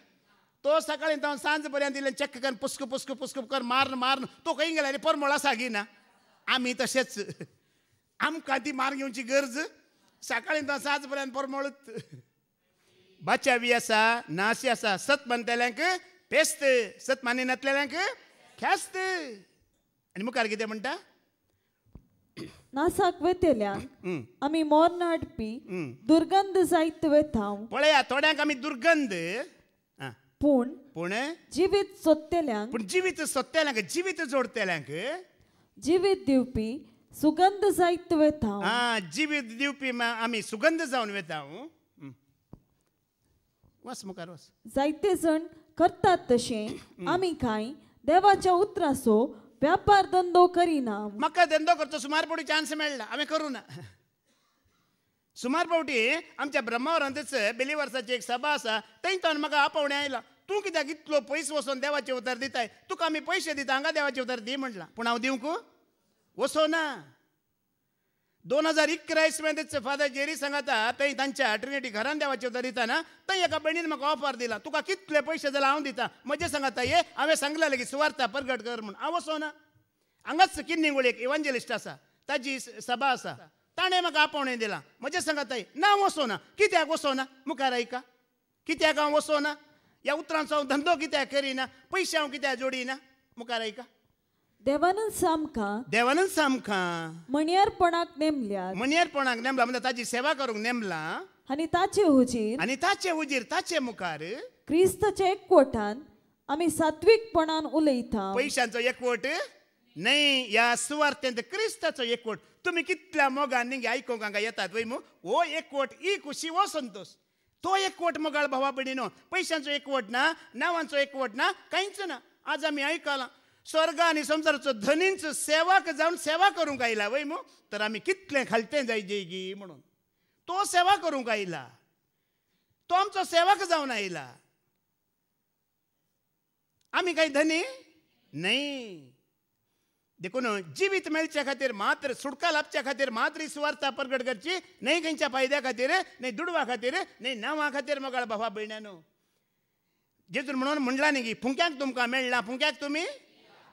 तो सकाळी जाऊन सांज पर्यंत दिले चक्क कर पुस्क पुस्क पुस्क कर मारन मारन तो खंय गेला रे परमळ आसा ना आम्ही तशेंच आमकां ती मार घेवची गरज ಸಕಾಳಿಂದ सातपर्यंत बी असा नाशी असा सत म्हणतल्यांक पेस्त सत मान्य नसलेल्यांक ख्यास्त आणि मुखार किती म्हणता नासाक वेतेल्या आमी मोर्न हाडपी दुर्गंध जायत वेता पळया थोड्यांक आमी दुर्गंध पूण पूण जिवीत सोदतेल्यांक पूण जिवीत सोदतेल्यांक जिवीत जोडतेल्यांक जिवीत दिवपी सुगंध साहित्य वेता हा జీవి దివ్పి आम्ही सुगंध जाऊन वेता वस मुखार वस जायते सण करतात तसे आमी काय देवाच्या उतरासो व्यापार धंदो करीना मका धंदो करतो सुमार पवटी चान्स मेळ्ळा करू ना सुमार पावटी आमच्या ब्रह्मावरांतच बेली वर्साची एक सभा आसा थंयच्यान म्हाका आपवणे आयला तूं कित्याक इतलो पयस वसून देवाचे उतर दिताय तुका आमी पयशे दिता हांगा देवाचें उतर दी म्हटलां पूण हांव दिवंकू वो सोना दोन हजार इकरायस मध्ये फादर जेरी सांगता थंय तांच्या ट्रिनिटी घरान देवाचे उतर दिताना थंय एका बहिणीन म्हाका ऑफर दिला तुका कितले पैसे जाल्यार हांव दिता म्हजे सांगता ये हांवें सांगला लेगीत सुवार्ता परगट कर म्हूण हांव वसोना हांगाच किन्निंगूळ एक इवांजलिस्ट आसा ताजी सभा आसा ताणें म्हाका आपोवणें दिला म्हजे सांगता ये ना वसोना कित्याक वसोना मुखार आयका कित्याक हांव वसोना ह्या उतरांचो हांव धंदो कित्याक करिना पयशे हांव कित्याक जोडिना मुखार आयका देवानंद सामका देवानंद सामका मणियारपणाक नेमल्या मणियारपणाक नेमला म्हणजे ताची सेवा करू नेमला आणि ताचे हुजीर आणि ताचे हुजीर ताचे मुखार क्रिस्तचे एकवटान आम्ही सात्विकपणान उलयता पैशांचो एकवट नाही या सुवार्थेंत क्रिस्ताचो एकवट तुम्ही कितल्या मोगान आयकूंक हांगा येतात वै मू हो एकवट ई खुशी हो संतोष तो एकवट मोगाळ भावा भणी न्हू पैशांचो एकवट ना नांवांचो एकवट ना कांयच ना आज आम्ही आयकलां स्वर्ग आनी संवसाराचो धनींच सेवाक जावन सेवा करूंक आयला वय मु तर आमी कितले खालते जाय जेगी म्हणून तो सेवा करूंक आयला तो आमचो सेवक जाऊन आयला आम्ही काही धनी नाही देखून जीवित मेळच्या खातीर मात्र सुटका लाभच्या खातीर मात्र सुवार्थ प्रगट करची नाही खंयच्या फायद्या खातीर नाही दुडवा खातीर नाही नावा खातीर मगाळ भावा भयण्यानो जेतून म्हणून म्हणला न्ही की फुंक्याक तुमकां मेळना फुंक्याक तुम्ही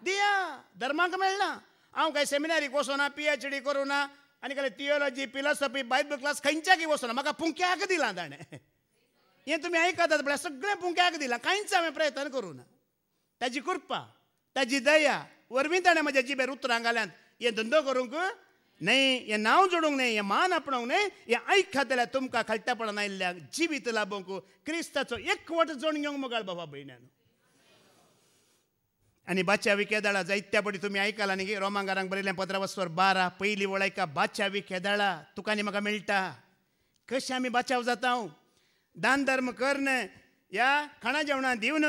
दिया धर्मांक मेळना हांव काय सेमिनारीक वचोना पी एच डी ना आनी कसले थियोलॉजी फिलॉसॉफी बायबल क्लास खंयच्याक वचोना म्हाका पुंक्याक दिलां ताणें हें तुमी आयकतात म्हळ्यार सगळें पुंक्याक दिलां कांयच हांवें प्रयत्न ना ताजी कृपा ताजी दया वरवीं ताणें म्हज्या जिबेर उतरां घाल्यांत हे धंदो करूंक नाही हे नाव जोडूंक नाही हे मान आपणूंक नाही हे आयक जाल्यार तुमकां खालटेपणान आयिल्ल्याक जिवीत लाभोवंक क्रिस्ताचो एकवट जोड घेवंक मोगाळ बाबा भयण्यान आनी बादशा खेदळा जायत्या तुम्ही तुमी आयकलां न्ही रोमांगारांक पत्र पत्रावस्वर बारा वळ वळायका बादशा विकेदाळा तुका आनी म्हाका मेळटा कशें आमी बाचाव जाता दान धर्म कर्ण या खाणा जेवणा देऊन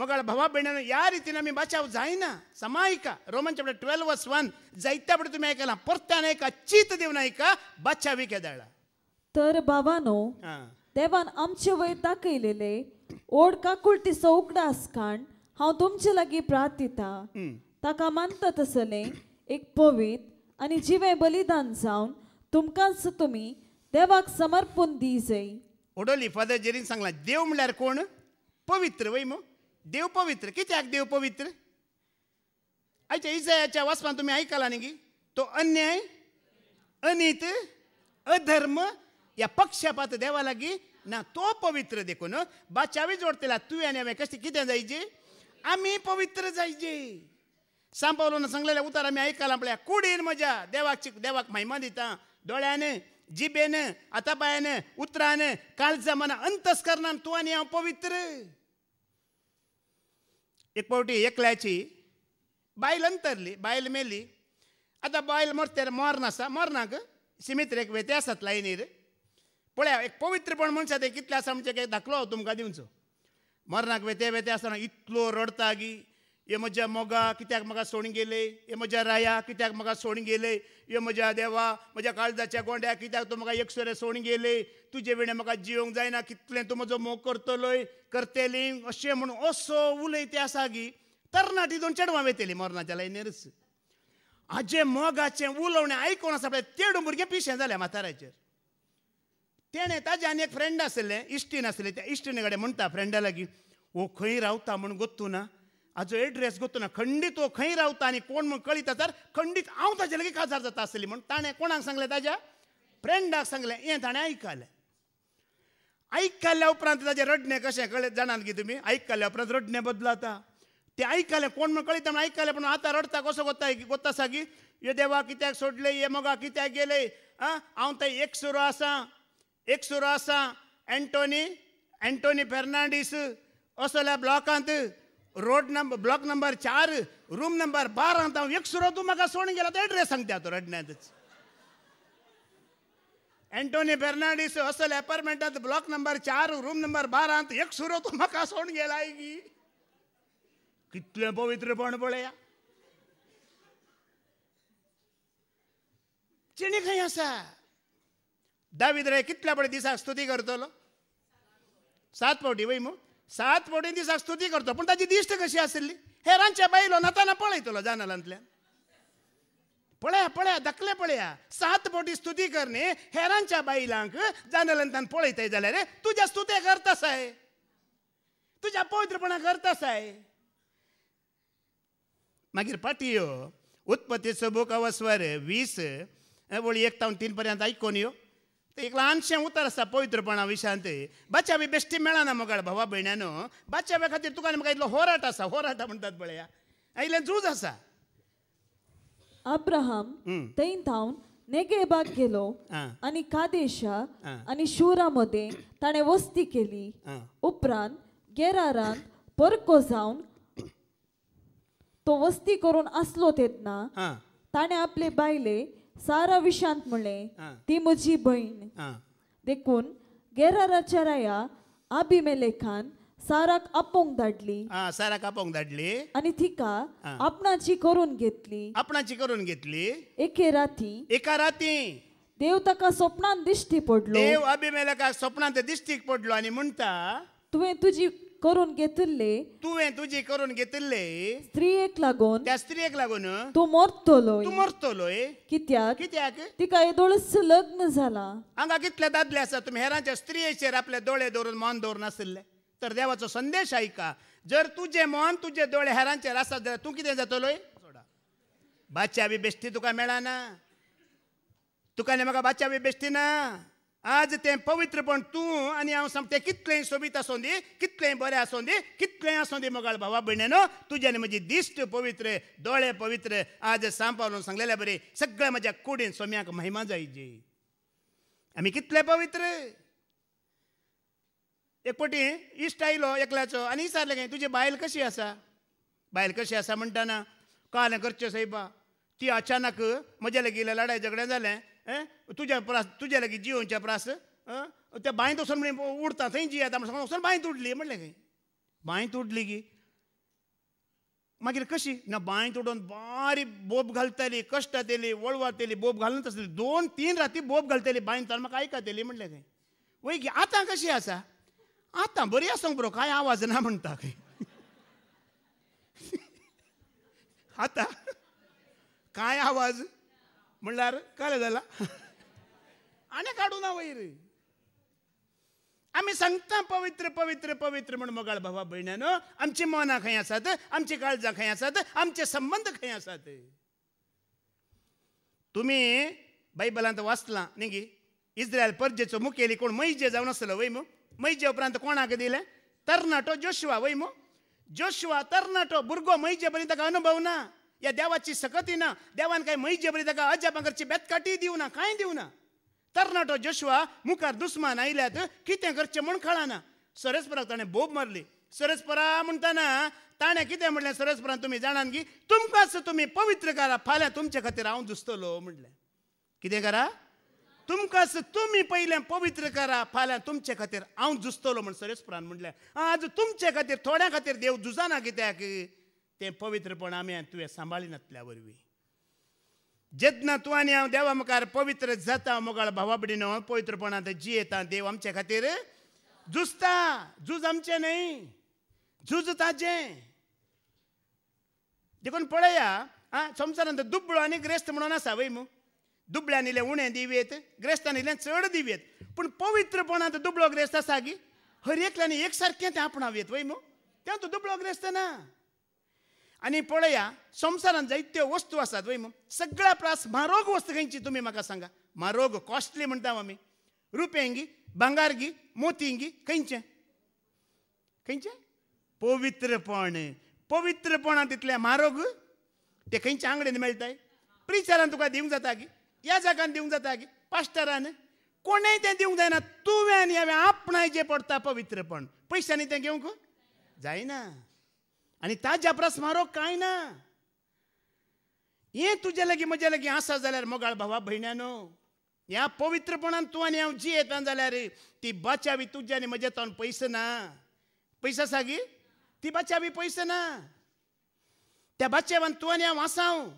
मोगाळ भावा भयण या रितीन आमी बादशाव जायना समायिका रोमांच्या चॅप्टर ट्वेल्व वर्स वन जैत्या पटी तुमी आयकलां परत्यान आयका चित देऊन आयका बादशा विकेदाळा तर बाबानो देवान आमचे वयर दाखयलेले ओड काकुळ ती उगडास खाण हा तुमचे लागीं प्रार्थिता ताका मानता तसले एक पवित आणि जिवे बलिदान जाऊन तुमकांच तुमी देवाक समर्पण दी ओडोली फादर जेरीन सांगला देव म्हळ्यार कोण पवित्र वै मो देव पवित्र कित्याक देव पवित्र आयच्या इजयाच्या वाचपान तुमी आयकला न्ही तो अन्याय अनित अधर्म या पक्षपात देवा लागी ना तो पवित्र देखून बाचावी जोडतेला तुवें आनी हांवें कशें कितें जायची आम्ही पवित्र जायचे सांपावलं सांगलेल्या उतारा मी ऐकायला आपल्या कुडीर मजा देवाची देवाक महिमा दिता दोळ्याने जिबेन आता पायाने उतराने कालचा मना अंतस्करणान तू आणि हा पवित्र एक पावटी एकल्याची बायल अंतरली बायल मेली आता बायल मरते मर नासा मरनाक सिमीत रेक वेते आसात लायनीर पळया एक पवित्रपण ते कितले आसा म्हणजे दाखलो हांव तुमकां दिवचो मरणाक वेते वेते आसतना इतलो रडता गी हे म्हज्या मोगा कित्याक म्हाका सोडून गेले हे म्हज्या राया कित्याक म्हाका सोडून गेले हे म्हज्या देवा म्हज्या काळजाच्या गोंड्या कित्याक तूं म्हाका एकसरे सोडून गेले तुजे विणे म्हाका जिवंक जायना कितलें तूं म्हजो मोग करतलोय करतेली अशें म्हणून असो उलय ते आसा गी तरणाटी दोन चेडवां वेतेली मरणाच्या लायनीरच हाजें मोगाचें उलोवणें आयकून आसा पळय तेडू भुरगें पिशें जालें म्हाताऱ्याचेर तेणे ताज्या आनी एक फ्रेंड आसले इश्टीन आसले त्या इश्टीन कडेन म्हणटा फ्रेंडा लागी ओ खंय रावता म्हूण गोत्तू ना हाजो एड्रेस गोत्तू ना खंडीत वो खंय रावता आनी कोण म्हूण कळीत तर खंडीत हांव ताजे लागी काजार जाता आसली म्हूण ताणें कोणाक सांगलें ताज्या फ्रेंडाक सांगलें हें ताणें आयकलें आयकल्या उपरांत ताजें रडणें कशें कळ्ळें जाणात की तुमी आयकल्या उपरांत रडणें बदलाता तें आयकलें कोण म्हूण कळीत म्हण आयकलें पूण आतां रडता कसो गोत्ता की सागी हे देवा कित्याक सोडले हे मोगा कित्याक गेले आं हांव थंय एक सुरू आसा एक सुरासा एंटोनी एंटोनी फर्नांडिस ब्लॉक ब्लॉकांत रोड नंबर ब्लॉक नंबर चार रूम नंबर बारह हांव एक सुरो तूं म्हाका सोडून गेला तो एड्रेस सांगता तो रडण्यांतच एंटोनी फेर्नांडीस असल एपार्टमेंटांत ब्लॉक नंबर चार रूम नंबर बारांत एक सुरो तूं म्हाका सोडून गेला गी कितलें पवित्रपण पळया चेणी खंय आसा दावीद रे कितल्या पडे दिसाक स्तुती करतलो सात फावटी वय मू सात पावटी दिसाक स्तुती करतो पूण ताची दिश्ट कशी आशिल्ली हेरांच्या बायलो नाताना पळयतलो जानालांतल्यान पळया पळया दखले पळया सात फावटी स्तुती करणे हेरांच्या बायलांक जानालांतल्यान पळयताय जाल्यार रे तुज्या स्तुते आहे तुज्या पवित्रपणा करतासाय मागीर पाटीयो उत्पत्तीचो बुक अवस्वर वीस ओळी एक तावन तीन पर्यंत आयकून यो एक ಅಂಶ ಉತ್ತರ ಆसा पवित्रपणा विशांत बाच्या बेश्टी मेळना मोगाळ भावा भयण्यानो बाच्या खातीर तुका म्हाका इतलो होराट आसा होराट म्हणतात पळया इल्लें झूज आसा अब्राहम थंय धांवन नेगेबाग गेलो आणि कादेशा आणि मध्ये ताणे वस्ती केली उपरांत गेरारान परको जावन तो वस्ती करून असलो तेतना ताणे आपले बायले सारा विशांत म्हणले ती म्हजी भयण देखून गेराराच्या राया खान साराक आपोवंक धाडली साराक अपोंग धाडली आणि तिका आपणाची करून घेतली आपणाची करून घेतली एके राती एका राती देव ताका स्वप्नात दिश्टी पडलो देव अभिमेलका स्वप्नात दिश्टीक पडलो आणि म्हणता तुवें तुझी करून घेतिल्ले तुवें तुजी करून घेतिल्ले स्त्रियेक लागून त्या स्त्रियेक लागून तूं मरतलो तूं मरतलोय कित्याक कित्याक तिका येदोळस लग्न झाला हांगा कितले दादले आसा तुमी हेरांच्या स्त्रियेचेर आपले दोळे दवरून मान दवरून आशिल्ले तर देवाचो संदेश आयका जर तुजे मन तुजे दोळे हेरांचेर आसा जाल्यार तूं कितें जातलोय बाच्या बी बेश्टी तुका मेळना तुका न्ही म्हाका बाच्या बी बेश्टी ना आज तें पवित्र पण तूं आनी हांव सामकें कितलेंय सोबीत आसूं दी कितलेंय बरें आसूं दी कितलेंय आसूं दी मोगाळ भावा भयणेनो तुज्यान म्हजी दिश्ट पवित्र दोळे पवित्र आज सांपावलो सांगलेल्या बरे सगळ्या म्हज्या कुडीन सोम्याक महिमा जायची आमी कितले पवित्र एक पटी इश्ट आयलो एकल्याचो आनी विचारलें काय तुजी बायल कशी आसा बायल कशी आसा म्हणटाना काल करचें सैबा ती अचानक म्हज्या लेगीत लढाई झगडें जालें तुज्या परास तुज्या लागीं जियोच्या परास त्या बांयत वसून म्हणलें उडता थंय जी आतां म्हणून वचोन बांयत उडली म्हणलें खंय बांयत उडली की मागीर कशी ना बांय तोडून बारीक बोब घालताली वळवा वळवातेली बोब घालून आसली दोन तीन राती बोब घालताली बांय ताल म्हाका देली म्हणलें खंय वय की आतां कशी आसा आतां बरी आसा बरो कांय आवाज ना म्हणटा काय आतां कांय आवाज म्हणलं काय झाला आणि काढू ना वैर आम्ही सांगता पवित्र पवित्र पवित्र म्हण मगाळ भावा बहिण्यानं आमची मना खंय आसात आमची काळजा खंय आसात आमचे संबंध खंय आसात तुम्ही बायबलांत वाचला न्ही गी इस्रायल परजेचो मुखेली कोण मैजे जावन आसलो वै मो मैजे उपरांत कोणाक दिले तरणाटो जोशवा वै मो जोशवा तरणाटो भुरगो मैजे पर्यंत अनुभव ना या देवाची ना देवान काही मै जबरी ताका अज्या भांगरची बेतकाटी देऊ कांय दिवना तरणाटो जशवा मुखार दुस्मान आयल्यात कितें करचें म्हूण कळना सरेस्पराक ताणें बोब मारली सरेस्परा म्हणताना ताणें कितें म्हणलें सरेस्परान तुमी जाणान की तुमकांच तुमी पवित्र करा फाल्यां तुमचे खातीर हांव दुस्तलो म्हणलें कितें करा तुमकांच तुमी पयलें पवित्र करा फाल्यां तुमचे खातीर हांव झुजतलो म्हण सरेस्परान म्हटलें आज तुमचे खातीर थोड्या खातीर देव झुजाना कित्याक तें पवित्रपण आम्ही तुवें सांबाळिनातल्या वरवीं जेन्ना तूं आनी हांव देवा मुखार पवित्र जाता मोगाळ भावा बडीन पवित्रपणांत जियेता देव आमचे खातीर झुजता झूज आमचें न्हय झूज ताजें देखून पळया आं संवसारांत दुबळो आनी ग्रेस्त म्हणून आसा वय मू दुबळ्यान इलें उणें दिवेत ग्रेस्तान इलें चड दिवेत पूण पवित्रपणांत दुबळो ग्रेस्त आसा गी हर एकल्यान एक सारकें तें आपणावेत वय मू तें तूं दुबळो ग्रेस्त ना आनी पळया संसारात जायत्यो वस्तू आसात वय मग सगळ्या प्रास म्हारोग वस्तू खंयची तुम्ही म्हाका सांगा म्हारोग कॉस्टली म्हणता आमी रुपेंगी भंगारगी मोतींगी खंयचें खंयचें पवित्रपण पवित्रपणा तितले म्हारोग ते खंयच्या आंगडेन मेळटाय प्रिचारान तुका दिवंक जाता गी ह्या जागान दिवंक जाता गी पास्टरान कोणें तें दिवंक जायना तुव्यान आनी हांवें आपणायचें पडटा पवित्रपण पयशांनी तें घेवंक जायना आणि आनी ताज्या प्रस्मारो काय ना ये तुझे लगी म्हजे लगी आसा जाल्यार मोगाळ भावा भयण्यानो या पवित्रपणान तू आणि हांव येता जाल्यार ती बी तुज्या आनी म्हज्या तोंड पयस ना पैसा सागी गी ती बी पैसे ना त्या बाच्यावान तू आनी हांव हो.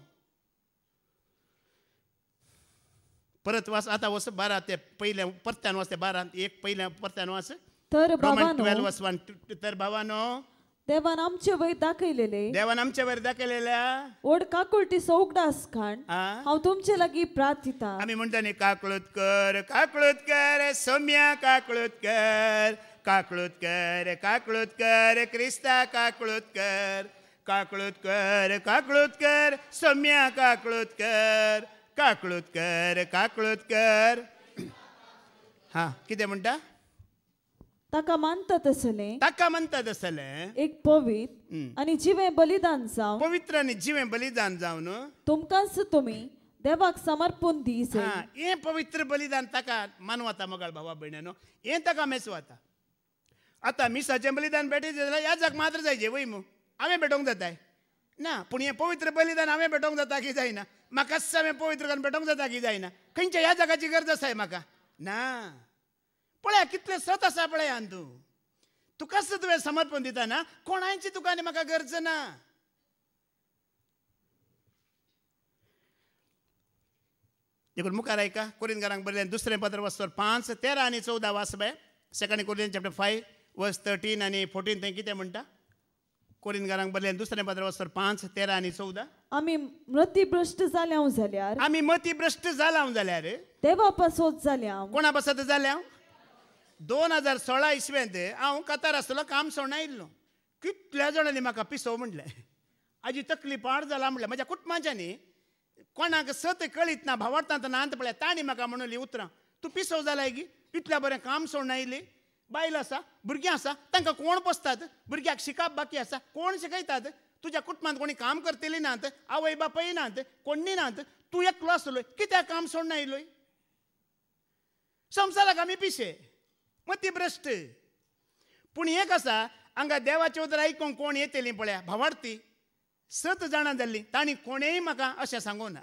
परत वास आता वस बारा ते पहिल्या परत्यान वास ते बारा एक पहिल्या परत्यान वास तर वन तर बाबानो देवान आमचे वयर दाखयलेले देवान आमचे वयर दाखयलेल्या ओड काकुळटी सोगडास खाण हांव तुमचे लागीं प्रार्थिता आमी म्हणटा न्ही काकळोतकर कर सोम्या कर काकळोतकर कर क्रिस्ता कर काकळत कर सोम्या कर काकळत कर हां किती म्हणता ताका मानतात असले ताका मानतात आसले एक पवित्र आणि जिवें बलिदान जाऊन पवित्र आनी जिवें बलिदान जाऊन तुमकांच तुम्ही देवाक समर्पण दिस हे पवित्र बलिदान ताका मानवता मगळ भावा भयणानो हे ताका आता आतां मिसाचें बलिदान भेटे जाल्यार याजक मात्र जायचे वय मू हांवें पेटोवंक जाताय ना पूण हें पवित्र बलिदान हांवें पेटोवंक जाता की जायना म्हाका पवित्र करून पेटोवंक जाता की जायना खंयच्या ह्या जगाची गरज आसाय म्हाका ना पळया कितले सत आसा पळयान तूं तुकाच तुवें समर्पण ना कोणाची तुका आनी म्हाका गरज ना देखून मुखार आयका घरांक बरयलें दुसरें पत्र वस्तोर पांच तेरा आनी चवदा वाचपे सेकंड कोरियन चॅप्टर फायव्ह वर्स थर्टीन आनी फोर्टीन थंय कितें म्हणटा घरांक बरयलें दुसरें पत्र वस्तर पांच तेरा आनी चवदा आमी मती भ्रश्ट जाल्या जाल्यार आमी मती भ्रश्ट जाला जाल्यार देवा पासत जाल्या कोणा पासत जाल्या दोन हजार सोळा इसव्यांत हांव कतार आसतलो काम सोडना येयल्लो कितल्या जाणांनी म्हाका पिसो म्हणलें आजी तकली पाड जाला म्हणलें म्हज्या न्ही कोणाक सत कळीत ना भावार्थांत ना पळय ताणी म्हाका म्हणली उतरां तूं पिसो जालाय गी इतल्या बरें काम सोडून आयली बायल आसा भुरगीं आसा तांकां कोण पोसतात भुरग्याक शिकप बाकी आसा कोण शिकयतात तुज्या कुटुंबांत कोणी काम करतली नात आवय बापय नात कोणी नात तूं एकलो आसलो कित्याक काम सोडून आयलो संवसाराक आमी पिशे मग ती भ्रष्ट पण एक कसा हांगा देवाचे उदर आयकून कोण येते पळया भावार्थी सत जाणां जाल्लीं तांणी कोणेय म्हाका अशें सांगूं ना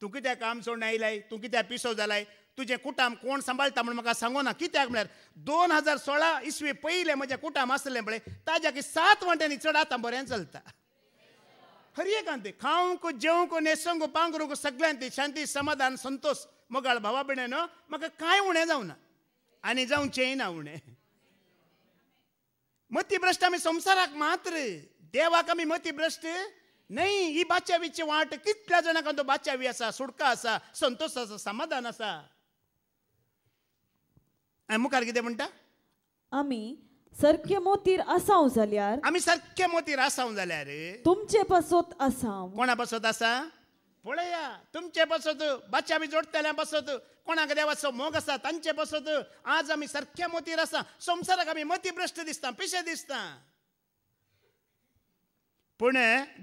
तूं कित्याक काम सोडून आयलाय तूं कित्याक पिसो जालाय तुझे कुटाम कोण सांभाळता म्हूण म्हाका सांगो ना कित्याक म्हळ्यार दोन हजार सोळा इसवी पहिले म्हजें कुटाम आसले पळय ताज्या की सात वांट्यांनी चड आतां बरें चलता हरएकान ते खावंक जेवंक नेसंग पांगरूंक सगळ्यांक ती शांती समाधान संतोष मोगाळ भावा न्हू म्हाका कांय उणें जावना आनी चेन आवणे मती भ्रष्ट आम्ही संवसाराक मात्र देवाक आमी भ्रष्ट न्हय ही बाच्यावीची वाट कितल्या जाणांक तो बाच्यावी आसा सुडका आसा संतोश आसा समाधान आसा हांवें मुखार कितें म्हणटा आम्ही सारखे मोतीर असाव जाल्यार आमी सारखे मोतीर आसाव जाल्यार तुमचे पासत असाव कोणा पासत आसा पळया तुमचे बसत बाचे ಬಿ ಜೋಡ್ತಲೆ बसत कोणाक देवाचो मोग आसा तांचे बसत आज आमी सारखे मोतीर आसा संसाराक आमी भ्रष्ट दिसता पिशे दिसता पूण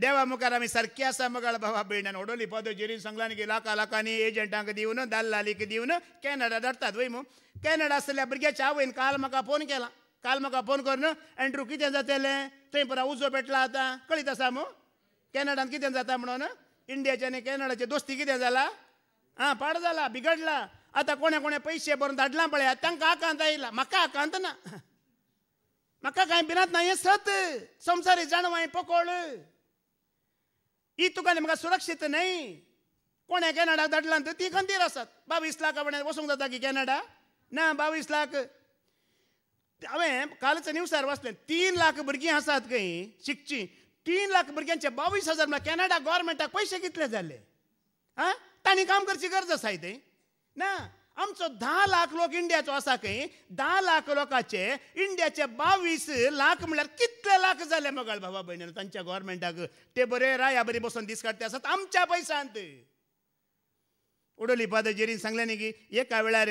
देवा मुखार आमी सारकी आसा मगाळ भावा बिण्डान ओडोली पद जिरी संगलान की लाखा लाखांनी एजंटांक दिवन दाल्लालीक दिवन कॅनडा धाडटात वय मू कॅनडा असल्या भुरग्याच्या आवयन काल म्हाका फोन केला काल म्हाका फोन करून एंड्रू कितें जातले थंय पुरा उजो पेटला आतां कळीत आसा मू कॅनडान कितें जाता म्हणून इंडियाच्या आणि कॅनडाचे दोस्ती कितें झाला आं पाड झाला बिघडला आता कोण्या कोण्या पैसे भरून धाडला पळयात तांकां आकांत आयला म्हाका आकांत ना मका काय बिनात नाही हें सत संसारी जाणवाय पकोळ ही तुका म्हाका सुरक्षित नाही कोण्या कॅनडा धाडला तर ती खंदीर असत बावीस लाख फुडें वसूंक जाता की कॅनडा ना बावीस लाख हांवें कालच्या निवसार वाचलें तीन लाख भुरगीं आसात खंय शिकचीं तीन लाख भुरग्यांचे बावीस हजार म्हळ्यार कॅनडा गोवोरमेंटाक पैसे कितले जाले आं तांणी काम करची गरज आसा ना आमचो धा लाख लोक इंडियाचो आसा खंय धा लाख लोकांचे इंडियाचे बावीस लाख म्हळ्यार कितले लाख जाले मोगाळ बाबा भयण तांच्या गोवोरमेंटाक ते बरे राया बरी बसून दीस काडटे आसात आमच्या पैशांत उडोली पाद जेरीन सांगलें न्ही की एका वेळार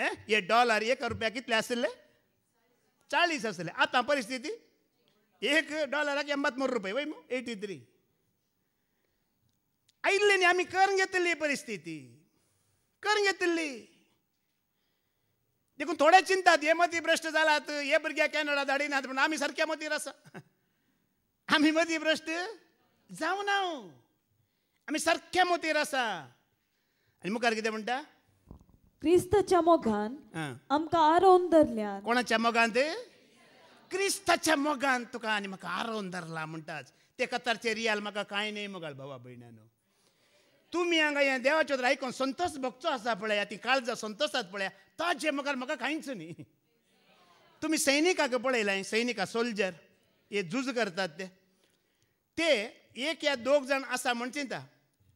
हे डॉलर एका रुपया कितले आसले चाळीस आसले आतां परिस्थिती एक डॉलर ಎಂಬತ್ತ್ಮೂರು ರೂಪಾಯಿ ವೈಮು ಏಯ್ಟಿ ತ್ರೀ ಇಲ್ಲಿ ನಮಗೆ परिस्थिती ಪರಿಸ್ಥಿತಿ घेतली देखून थोडे चिंतात हे मती भ्रष्ट झालात हे भुरग्या कॅनडा धाडिनात पण आम्ही सारख्या मतीर आसा आम्ही मती भ्रष्ट जाऊ ना हो. आम्ही सारख्या आसा आणि मुखार कितें म्हणटा मोगान आमकां आरोवन कोणाच्या क्रिस्ताच्या मोगान तुका आनी म्हाका आरोवन धरला म्हणटाच ते कतारचे रियाल म्हाका कांय न्हय मोगाल भावा भयणानो तुमी हांगा हे देवाचे उतर आयकून संतोश भोगचो आसा पळया ती काळजा संतोशात पळया ताजे मोगार म्हाका कांयच न्ही तुम्ही सैनिकाक पळयलां सैनिका सोल्जर हे झूज करतात ते ते एक या दोग जाण आसा म्हण चिंता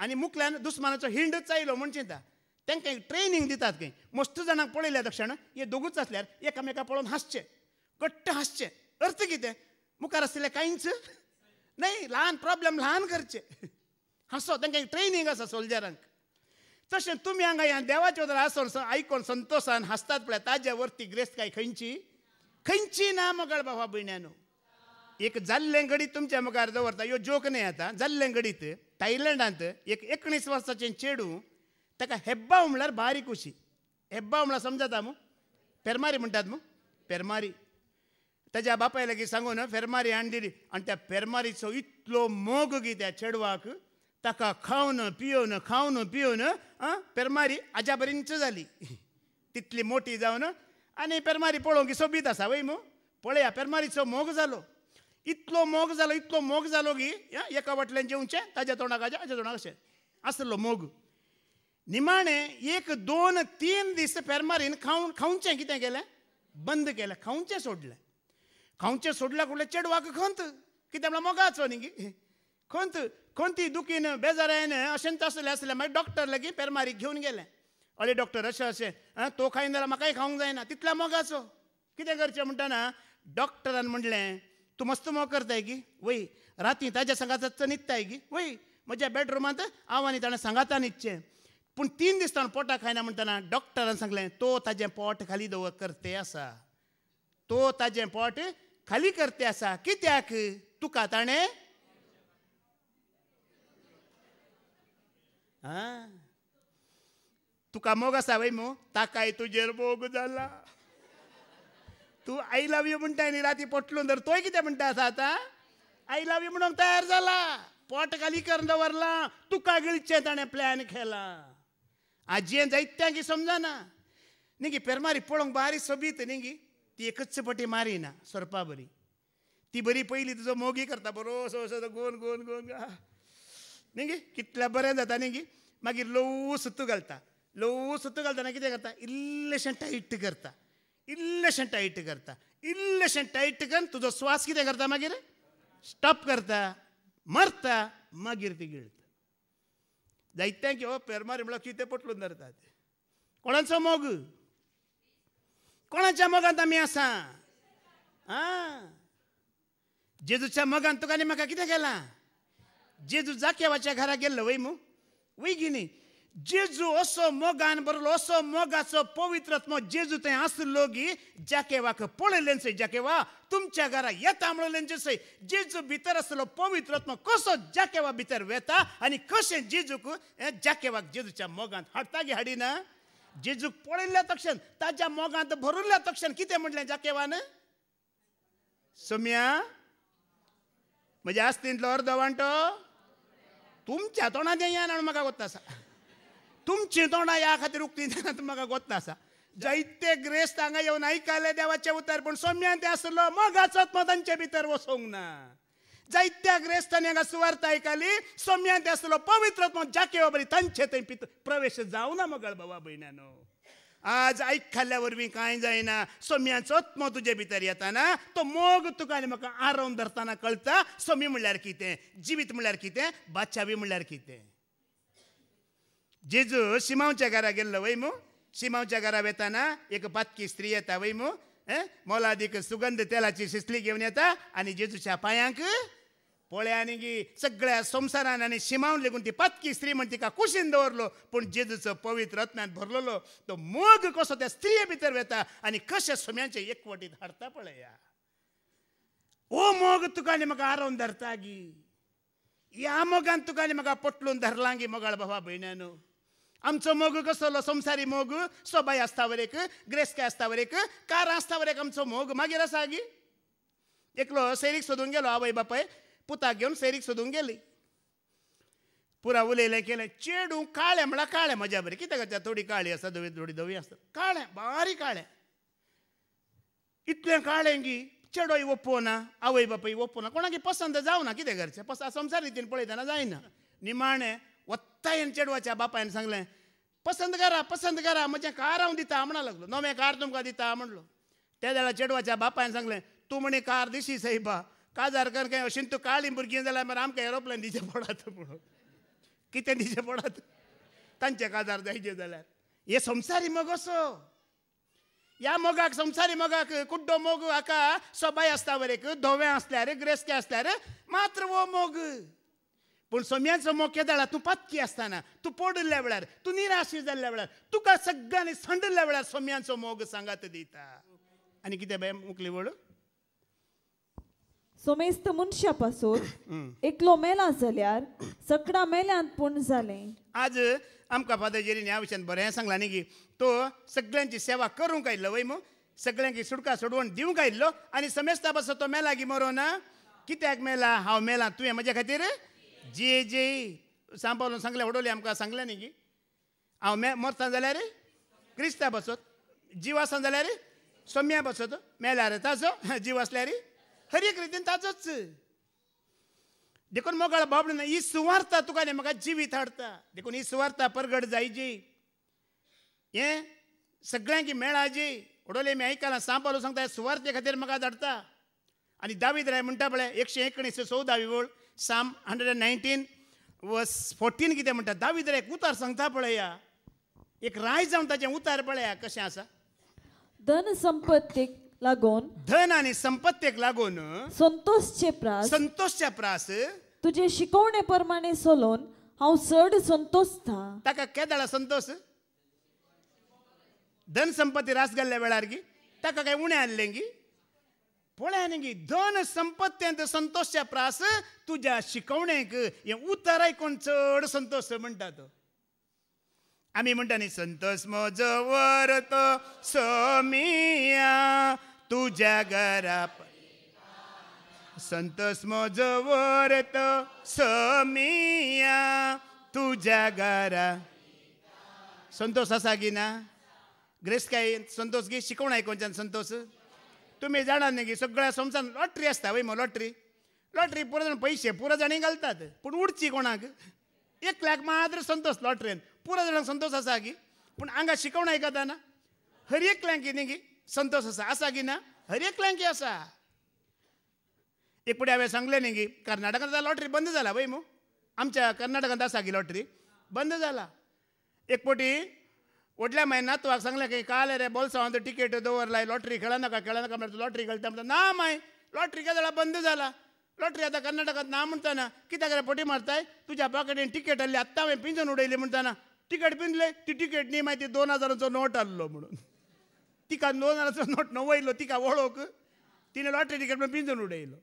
आनी मुखल्यान दुस्मानाचो हिंडच आयलो म्हण चिंता तांकां ट्रेनिंग दितात खंय मस्त जाणांक पळयल्या दक्षण हे दोगूच आसल्यार एकामेका पळोवन हांसचे कट्ट हसचे अर्थ किती मुखार असले कांयच नाही लहान प्रॉब्लेम लहान करचे हसो तांकां ट्रेनिंग आसा सोल्जरांक तशें तुमी हांगा ह्या देवाच्या वदर आसोन आयकोन संतोषान हांसतात पळय ताज्या वरती ग्रेस्त काय खंयची खंयची ना मोगाळ बाबा भयण्यांनो एक जाल्लें गडीत तुमच्या मुखार दवरता ह्यो जोक न्ही आतां जाल्लें गडीत थायलंडांत एक एकोणीस वर्साचें चेडूं ताका हेब्बाव म्हळ्यार बारीक उशी हेब्बा म्हळ्यार समजाता मू पेरमारी म्हणटात मू पेरमारी ताज्या बापाय लागीं सांगून फेरमारी हाडून दिली आनी त्या फेरमारीचो इतलो मोग गी त्या चेडवाक ताका खावन पियोन खावन पियोन आं पेरमारी आज्या झाली तितली मोठी जाऊन आणि पेरमारी पळोवंक की सोबीत असा वय मग पळया पेरमारीचो मोग झालो इतलो मोग झालो इतलो मोग जालो की एका वाटल्यान जेवचे ताज्या तोंडाक हाज्या हाज्या तोंडाक अशें असलो मोग निमाणें एक दोन तीन दीस फेरमारीन खावन खावचें कितें केलें बंद केलें खावचें सोडलें खाऊचे सोडला कुठले चेडवाक खंत त्यामुळे म्हणल्यार मोगा की खंत खंत दुखीन बेजारायन अशें तसलें असले मागीर डॉक्टर लगी पेरमारीक घेऊन गेले अरे डॉक्टर असे असे तो खायन जाल्यार म्हाकाय खावंक जायना तितल्या मोगाचो किती करचे म्हणटना डॉक्टरान म्हणलें तू मस्त मोग करताय की वही राती ताज्या सांगाताचो न्हिदताय की वही म्हज्या बेडरूमात हांव आणि ताणें सांगाता न्हिदचें पूण तीन दिसतान पोटा खायना म्हणटना डॉक्टरान सांगलें तो ताजें पोट खाली दवर करते आसा तो ताजें पोट खाली करते आसा कित्याक तुका ताणे आं तुका मोग असा वय मो ताकाय तुजेर मोग जाला तू आय लव यू म्हणटा न्ही राती पटलून तर तोय कितें म्हणटा असा आतां आय लव यू म्हणून तयार झाला पोट खाली करून दवरला तुका गिळचे ताणे प्लॅन केला आजयेन जायत्यांक समजना न्ही निगी पेरमारी पळोवंक बारी सोबीत न्ही गी ती एकच चपटी मारी ना स्वरपा बरी ती बरी पहिली तुझं मोगी करता बरो असो असो गोल गोवन गा न्ही गे कितल्या बरें जाता न्ही गे मागीर लवू सुतू घालता लवू सुतू घालतना कितें करता इल्लेशें टायट करता इल्लेशें टायट करता इल्लेशें टायट करून तुजो स्वास कितें करता मागीर स्टॉप करता मरता मागीर ती गिळता की हो पेरमारी म्हणल्यार कितें पटलून धरतात कोणाचो मोग कोणाच्या मोगांत आम्ही असा हा जेजूच्या मगान तुकाने म्हाका किती गेला जेजू जाकेवाच्या घरा गेल्लो वै मू वै गिनी जेजू असो मोगान बरलो असो मोगाचो पवित्रत्म जेजू थंय आसलो गी जाकेवाक पळयलेन जाकेवा तुमच्या घरा येता म्हणून जेजू भितर असलो पवित्रत्म कसो जाकेवा भितर वेता आणि कसे जेजूक जाकेवाक जेजूच्या मोगान हाडता गे हाडिना जेजूक पळयल्ल्या तक्षण ताच्या मोगांत भरुल्ल्या तक्षण कितें म्हटलें जाकेवान सोम्या म्हज्या आस्तींतलो अर्दो वांटो तुमच्या तोंडात या हाडून म्हाका गोत्ता आसा तुमची तोंडां ह्या खातीर उक्ती जाणात म्हाका गोत्ता आसा जायते ग्रेस्त हांगा येवन आयकले देवाचे उतार पूण सोम्यान ते आसलो मोगाचोच तांचे भितर वसोंक ना దైత్యాగ్రేష్టనే సువార్తాయికాలి సొమ్య पवित्र పవిత్రత్వం జాకేవబడి ते पित प्रवेश जाऊ ना मग बाबा बहिण्यानो आज आयक वरवी काय जायना सोम्याच मो तुजे भीतर येताना तो मोग तुका आणि म्हाका आरोवन धरतना कळटा सोमी म्हणल्यार कितें जिवीत म्हणल्यार कितें बादशावी म्हणल्यार कितें जेजू शिमावच्या घरा गेल्लो वै मू घरा वेताना एक पातकी स्त्री येता वै मू मोलादीक सुगंध तेलाची शिसली घेऊन येता आणि जेजूच्या पायांक पोळ्यानी गी सगळ्या संसारान आनी शिमावून लेगून ती पातकी स्त्री म्हण तिका कुशीन दवरलो पूण जेजूचं पवित्र रत्नात भरलेलो तो मोग कसो त्या स्त्रिये भितर वेता आनी कशा सोम्यांच्या एकवटीत हाडटा पळया ओ मोग तुका आनी म्हाका आरोवन धरता गी या मोगान तुका आनी म्हाका पटलून धरलां गी मोगाळ भावा बहिण्यानो आमचो मोग कसलो संसारी मोग सोबाई आसतावर एक ग्रेस्काय आसतावर एक कार आसतावर एक आमचं मोग मागीर आसा गी एकलो सैरीक सोदून गेलो आवय बापाय पुता घेवन सैरीक सोदून गेली पुरा उलयलें केलें चेडूं काळें म्हळ्यार काळें म्हज्या बरें कितें करता थोडी काळी आसा धवी थोडी धवी आसा काळें बारीक काळें इतलें काळें गी चेडोय ओप्पो ना आवय बापूय ओप्पो ना कोणाकी पसंत जावना कितें करचें पस संसार रितीन पळयतना जायना निमाणें वत्तायेन चेडवाच्या बापायन सांगलें पसंत करा पसंत करा म्हजें कार हांव दिता म्हणा लागलो नवें कार तुमकां दिता म्हणलो त्या जाल्यार चेडवाच्या बापायन सांगलें तूं म्हणे कार दिशी सैबा काजार काय अशें तूं काळी भुरगीं जाल्यार मागीर आमकां एरोप्लेन दिचें पडत म्हणून कितें दिचें पडत तांचे काजार जायचे जाल्यार हे संसारी मग असो ह्या मोगाक संसारी मोगाक कुड्डो मोग हाका सोबाय आसता बरेक धोवें आसल्यार ग्रेस्के आसल्यार मात्र वो मोग पूण सोम्यांचो मोग जाला तूं पातकी आसताना तूं पडल्या वेळार तूं निराश जाल्ल्या वेळार तुका सगळ्यांनी संडल्या वेळार सोम्यांचो मोग सांगात दिता आनी कितें बाय मुकली वळू सोमेस्त मनशा पासून एकलो मेला जाल्यार सकडा मेल्यान पूर्ण जालें आज आमकां फादर जेरीन ह्या विशयान बरें सांगलां न्ही की तो सगळ्यांची सेवा करूंक आयिल्लो वय मू सगळ्यांची सुटका सोडवण दिवंक आयिल्लो आनी समेस्ता पासून तो मेला की मरो ना कित्याक मेला हांव मेला तुवें म्हज्या खातीर जे जे सांबाळून सांगलें उडोलें आमकां सांगलें न्ही की हांव मे मरता जाल्यार क्रिस्ता बसत जीव आसा जाल्यार सोम्या बसत रे ताजो जीव आसल्यार हर ಹರಿಯಕ್ಕೆ ಇದ್ದಂತ ಅಜ್ಜೊಚ್ಚು ದಿಕೊನ್ ಮಗಳ ही सुवार्ता तुका ತುಗಾನೆ ಮಗ जीवित ಹಾಡ್ತ देखून ही सुवार्ता परगड जायची हे सगळ्यांकी मेळा जी उडोले मी ऐकायला सांबालो सांगता सुवार्थे खातीर म्हाका धाडटा आनी दावीद राय म्हणटा पळय एकशे एकोणीस चौदा विवळ साम हंड्रेड एंड नायन्टीन व फोर्टीन कितें म्हणटा दावीद एक उतार सांगता पळया एक राय जावन ताचें उतार पळया कशें आसा धन संपत्तीक लागून धन आणि संपत्तेक लागून संतोषचे प्रास संतोषच्या प्रास तुझे शिकवणे प्रमाणे सोलोन हांव चड संतोषता ताका केदाळा संतोष धन संपत्ती रास गल्ले वेळार गी ताका काय उणें आसलें गी धन संपत्ती धन संपत्तेंत संतोषच्या प्रास तुज्या शिकवणेक हे उतर आयकून चढ संतोष म्हणटा तो आम्ही म्हणटा न्ही संतोष म्हजो तो समिया तुझ्या घरा संतोष तो समिया तुझ्या घरा संतोष असा की ना ग्रेस काय संतोष गी शिकवण कोणच्या संतोष तुम्ही जाणार नाही की सगळ्या समजा लॉटरी असता वय मग लॉटरी लॉटरी पुरो जण पैसे पुरा जाणी घालतात पण उडची कोणाक एक लाख मात्र संतोष लॉटरीन पुरा जाणांक संतोष असा की पण हांगा शिकवण आयकता ना हर एक लाख कितें की संतोष असा असा की ना हर हरेकलांकी असा एक पुढे हांवें सांगलें न्ही की कर्नाटकांत लॉटरी बंद जाला पळय मू आमच्या कर्नाटकांत आसा की लॉटरी बंद जाला एक पोटी फुडल्या महिन्यात तुवाक सांगलें की काल रे तो तिकेट दवरलाय लॉटरी खेळनाका खेळनाका म्हणल्यार लॉटरी खेळटा म्हणटा ना माय लॉटरी काय बंद जाला लॉटरी आतां कर्नाटकांत ना म्हणताना कित्याक रे पोटी मारताय तुज्या आपा तिकेट आत्ता आत्तां हांवें पिंजून उडयली म्हणटाना तिकेट पिंजले ती तिकेट न्ही मागीर दोन हजारांचो नोट आसलो म्हणून तिका दोनाराचो नोट न ती तिका वळोक तिने लॉटरी तिकेट म्हणून पिंजून उडयलो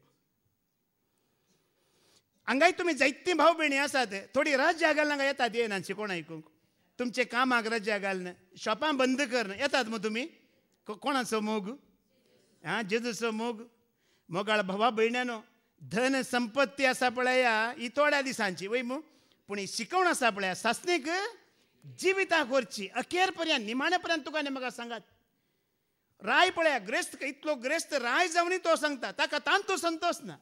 हांगाय तुमी जायती भाव भयणी आसात थोडी राज्या ना येतात येनांची कोण आयकूंक तुमचे कामाक घाल ना शॉपां बंद करन येतात मग तुम्ही कोणाचो मोग हा जेजूचो मोग मोगाळ भावा भयण्यानो धन संपत्ती आसा पळया ही थोड्या दिसांची वय मू पूण ही शिकवण असा पळया सासणीक जिवितां करची अखेर पर्यंत निमाणे पर्यंत तुका म्हाका सांगात राय पळया ग्रेस्त इतलो ग्रेस्त राय ಜವನಿ तो सांगता ताका तांतो संतोष ना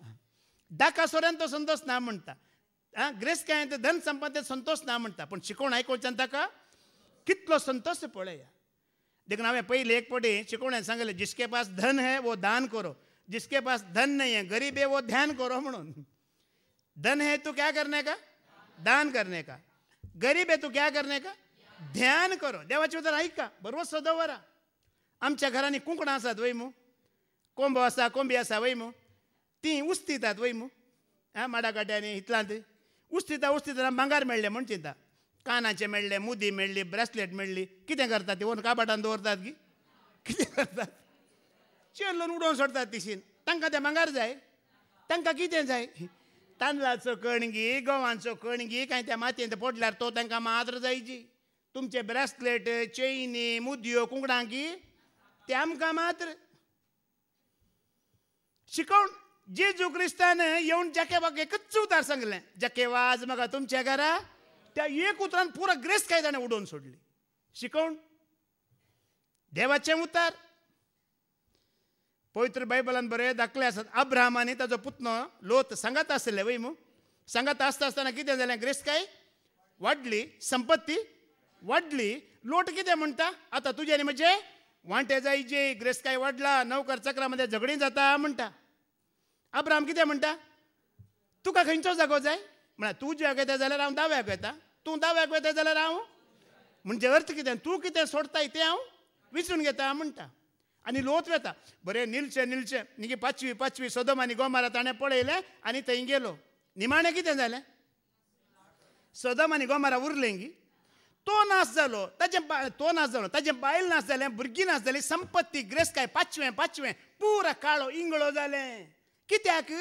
डाका सोऱ्यान तो संतोष ना म्हणटा आ ग्रेस्त काय ते धन संपादन संतोष ना म्हणटा पूण शिकवण आयकोच्यान ताका कितलो संतोष पळया देखून हांवें पयलीं एक पटी शिकवण सांगलें जिसके पास धन है वो दान करो जिसके पास धन नहीं है गरीब है वो ध्यान करो म्हणून धन है तू क्या करने का दान करने का गरीब है तू क्या करने का ध्यान करो देवाचे उतर ऐका बरोबर सदोवरा आमच्या घरांनी कुंकणां आसात वै कोंबो आसा कोंबी आसा वै मू तीं उस्तितात वै हा आं माडा काट्यांनी इतलांत उस्तिता उस्तिता भांगार मेळ्ळें म्हण चिंता कानाचें मेळ्ळें मुदी मेळ्ळी ब्रेसलेट मेळ्ळी कितें करतात ती ओन काबाटान दवरतात की कितें करतात चेन लावन उडोवन सोडतात तिशीन तांकां तें भांगार जाय तांकां कितें जाय तांदळाचो कणगी गोवांचो कणगी कांय त्या मातयेंत पडल्यार तो तांकां मात्र जायची तुमचे ब्रेसलेट चेनी मुदयो कुंकडांक का मात्र शिकवण जेजू क्रिस्तान येऊन बाग एकच उतार सांगले जके वाज मगा तुमच्या घरा त्या एक उतरान पुरा ग्रेस काय उडोवन सोडली शिकवण देवाचे उतार पवित्र बायबलान बरे दाखले आसात अब्राहमानी ताजो पुतनो लोत सांगत असले वै मू सांगत असता असताना किती झाले ग्रेस काय वाढली संपत्ती वाढली लोट किती म्हणता आता तुजे म्हणजे वांटे जायचे ग्रेस काय वाढला नवकर चक्रामध्ये झगडी जाता म्हणता आब्राम कितें म्हणटा तुका खंयचो जागो जाय म्हणा तू जे येता जाल्यार हांव दाव्याक येता तूं दाव्याक वेता जाल्यार हांव म्हणजे अर्थ कितें तूं कितें सोडताय तें हांव विसरून घेता म्हणटा आनी लोत वेता बरें निलचें निलचे निगे पाचवी पाचवी सदम आनी गोमारा ताणें पळयलें आनी थंय गेलो निमाणें कितें जालें सदम आनी गोमारा उरलें गी तो नाश जालो ताजे तो नाश जालो ताजे बायल नाश जालें भुरगीं नाश जाली संपत्ती ग्रेस्काय पांचवें पांचवें पुरो काळो इंगळो जालें कित्याक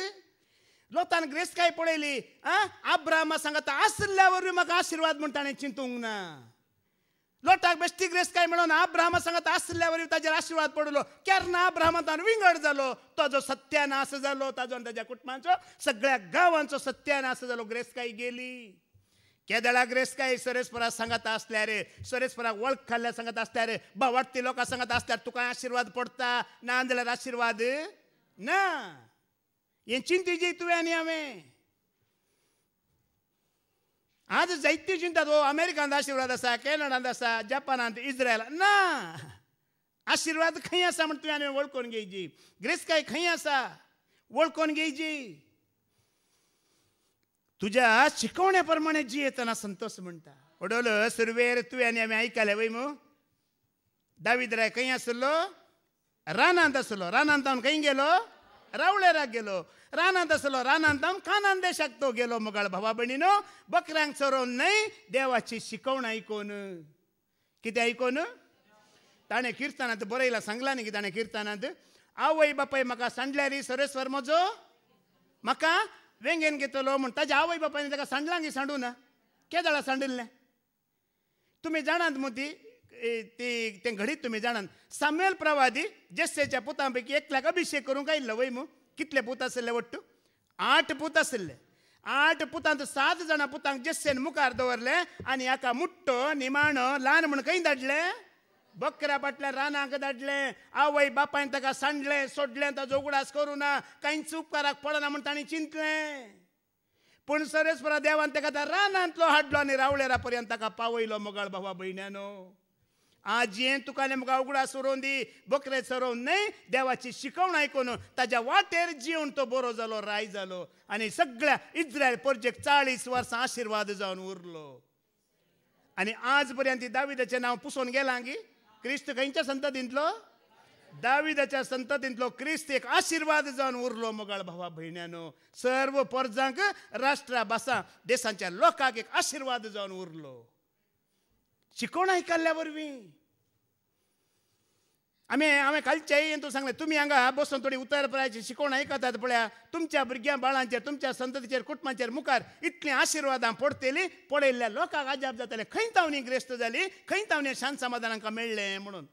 लोतान ग्रेस्काय पळयली आ आब्रामा सांगता आसल्यावर म्हाका आशिर्वाद म्हूण ताणें चिंतूंक ना लोटाक बेश्टी ग्रेस्काय म्हणून आब्रामा सांगता आसल्यावर ताचेर आशिर्वाद पडलो केन्ना आब्रामा तान विंगड जालो ताजो सत्यानाश जालो ताजो आनी ताज्या कुटुंबाचो सगळ्या गांवांचो सत्यानाश जालो काय गेली केदळा ग्रेस काय सुरेशपुरा सांगत असल्या रे सुरेशपुरा वळख खाल्ल्या सांगत असल्या रे बावटती लोकां सांगत असल्या तुका काय आशीर्वाद पडता ना आंदोलन आशीर्वाद ना ये चिंती जी तुवें आणि हांवें आज जैत्य चिंता तो हो, अमेरिकांत आशीर्वाद आसा कॅनडांत आसा जपानांत इस्रायल ना आशीर्वाद खंय आसा म्हण तुवें आम्ही वळखून घेईजी ग्रेस काय खंय आसा वळखून घेईजी तुझ्या शिकवण्याप्रमाणे जी येताना संतोष म्हणता ओडवलं सुरवेर आणि आम्ही ऐकायला वै मग दावीद राय काही असलो रानांत असलो रानांत काही गेलो राग गेलो रानांत असलो रानांत कानान देशाक तो गेलो मगळ भावा बहिणीनो बकऱ्यांक चरोवन न्हय देवाची शिकवण ऐकून किती ऐकून ताणें किर्तनांत बरयला सांगला न्ही की ताणें किर्तनांत आवय बापाय म्हाका सांडल्यारी सरेस्वर म्हजो म्हाका वेंगेन घेतलो म्हूण ताज्या आवय बापायन ताका सांडलांगी सांडू ना केदळा सांडिल्लें तुमी जाणात मू ती ती तें घडीत तुम्ही जाणान सामेल प्रवादी जेस्सेच्या पुतांपैकी पैकी एकल्याक अभिषेक करूंक आयिल्लो वय मू कितले पूत आशिल्ले वट्ट आठ पूत आशिल्ले आठ पुतांत सात जाणां पुतांक जेस्सेन मुखार दवरले आनी हाका मुट्टो निमाणो ल्हान म्हूण खंय धाडलें बकऱ्या बाटल्या रानांक दाडले आवय बापायन ताका सांडले सोडले ताजो उगडास करू ना कांयच उपकाराक पडना म्हण ताणी चिंतले पूण सरेस्वरा देवान ताका त्या रानांतलो हाडलो आनी रावळेरा पर्यंत ताका पावयलो मोगाळ भावा भयण्यानो आजयेन तुका मुगा उगडास सरोवन दी बकरे सरोवन न्हय देवाची शिकवण आयकून ताज्या वाटेर जिवन तो बरो जालो राय जालो आनी सगळ्या इज्रायल परजेक चाळीस वर्सां आशिर्वाद जावन उरलो आनी आज पर्यंत दाविदाचें नांव पुसोन गेलां गी क्रिस्त खंयच्या संततींतलो दाविदाच्या संततींतलो क्रिस्त एक आशिर्वाद जावन उरलो मोगाळ भावा भयण्यानो सर्व परजांक राष्ट्रा देशांच्या लोकांक एक आशिर्वाद जावन उरलो शिकोण आयकल्ल्या वरवीं आम्ही हांवें कालच्या येईन तूं सांगलें तुमी हांगा बसून थोडी उतरपराची शिकवण ऐकतात पळ्या तुमच्या भुरग्यां बाळांचे तुमच्या संततीचेर कुटुंबांचेर मुखार इतलीं आशिर्वादां पडते पडयल्या लोकांक अजाब जाताले खंय तावणी ग्रेस्त जाली खंय तावणी शांत समाधान मेळ्ळें म्हणून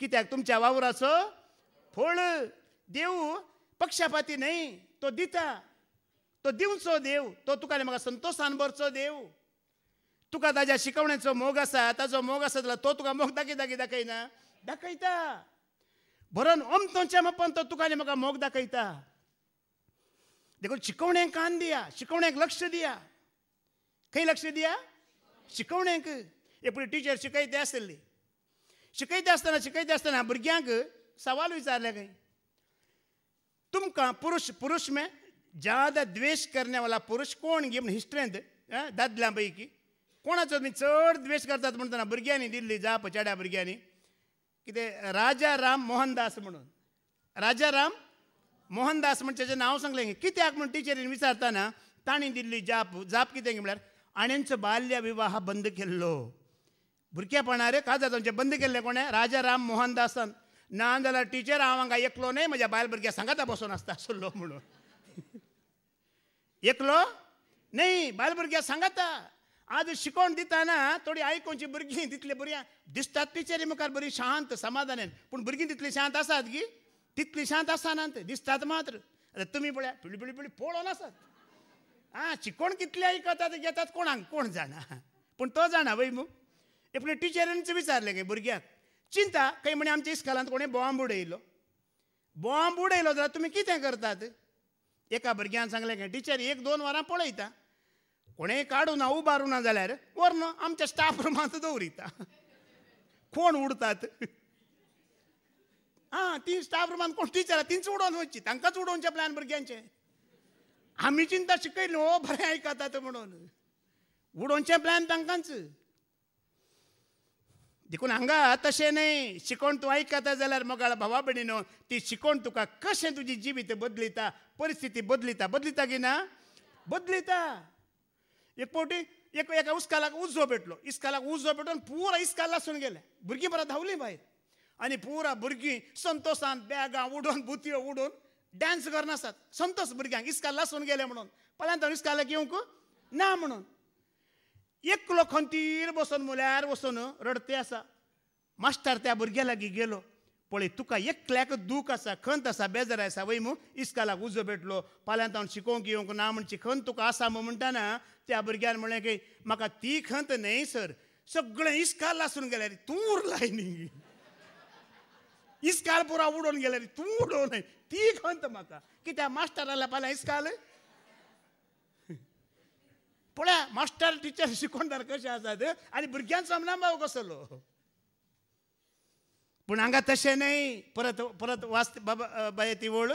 कित्याक तुमच्या वावराचो फळ देव पक्षपाती न्हय तो दिता तो दिवचो देव तो तुका म्हाका संतोषान भरचो देव तुका ताज्या शिकवण्याचो मोग आसा ताजो मोग आसा जाल्यार तो तुका मोग दाखयता की दाखयना दाखयता ओम ಬರೋನ್ तो तो ತುಕಾನೆ ಮಗ मोग दाखयता ದೇಗೋ ಶಿಕವಣೆಂಗೆ कान शिकवण्याक लक्ष दिया दिया लक्ष दिया शिकवण्याक एक एपडी टिचर शिकयता आसली शिकयता आसतना शिकयता आसतना भुरग्यांक सवाल विचारले खंय तुमका पुरुष पुरुष में ज्यादा द्वेष करण्यावाला वाला पुरुष कोण घे म्हण हिस्ट्रेंत दादल्या पैकी कोणाचो तुमी चड द्वेष करतात म्हणताना भुरग्यांनी दिल्ली जा चेड्या भुरग्यांनी कितें राजा राम मोहनदास म्हणून राजा राम मोहनदास म्हण तेजें नांव सांगलें कित्याक म्हणून टिचरीन विचारताना ताणी दिल्ली जाप जाप कितें म्हळ्यार आण्यांचो बाल्य विवाह बंद केल्लो रे का तुमचे बंद केल्ले कोणें राजा राम मोहनदासान ना जाल्यार टिचर हांव हांगा एकलो न्हय म्हज्या बायल भुरग्या सांगाता बसून आसता आसलो म्हणून एकलो न्हय बायल भुरग्या सांगाता आज शिकवण दिताना थोडी आयकोनची भुरगीं तितली बरी दिसतात टिचरी मुखार बरी शांत समाधानान पूण भुरगीं तितली शांत आसात की तितली शांत आसनात दिसतात मात्र तुम्ही पळया पिळी पिळी पिळी पळोवन आसात आं शिकवण कितले आयकतात घेतात कोणाक कोण जाणा पूण तो जाणा वय मू पण टिचरीनच विचारले गे भुरग्याक चिंता काही म्हणे आमच्या इस्कॉलांत कोणी बॉम्ब उडयलो बॉम्ब उडयलो जाल्यार तुम्ही कितें करतात एका भुरग्यान सांगले काय टिचर एक दोन वरां पळयता कोणे काडूना ना जाल्यार ना आमच्या स्टाफ रुमांत दवरिता कोण उडतात आ ती स्टाफ रुमांत कोण टिचर तिंच उडोवन वचची तांकांच उडोवचे प्लॅन भुरग्यांचे आमी चिंता शिकयली हो बरें आयकतात म्हणून उडोवचे प्लॅन तांकांच देखून हांगा तशें न्हय शिकोण तूं आयकता जाल्यार मोगाळ भावा भयणीनो ती शिकोण तुका कशें तुजी जिवीत बदलिता परिस्थिती बदलिता बदलिता की ना बदलिता एकपोटी एक एका उस्कालाक उजो पेटलो इस्कालाक उजो पेटोन पुरा इस्काल लासून गेले भुरगीं परत धांवलीं भायर आनी पुरा भुरगीं संतोषान बॅगां उडोवन बुतयो उडोवन डान्स करनासात संतोष भुरग्यांक इस्काल लासून गेले म्हणून पलांतर इस्कालाक येवंक ना म्हणून एकलो खंतीर बसून मुल्यार बसून रडते आसा मास्टर त्या भुरग्या लागीं गेलो पळय तुका एकल्याक दूख आसा खंत आसा बेजार आसा वय मू इसका उजो भेटलो फाल्यां तावन शिकोवंक येवंक ना म्हणची खंत तुका आसा म्हूण म्हणटाना त्या भुरग्यान म्हणलें की म्हाका ती खंत न्हय सर सगळें इस्काल लासून गेल्या रे तूं उरलाय न्ही इस्काल पुरा उडोवन गेले रे तूं उडोवन ती खंत म्हाका कित्याक आला फाल्यां इस्काल पळया मास्टर टिचर शिकोवणार कशें आसात आनी भुरग्यांचो समना कसलो पूण हांगा तशें न्हय परत परत वाच बाबा ती ओळ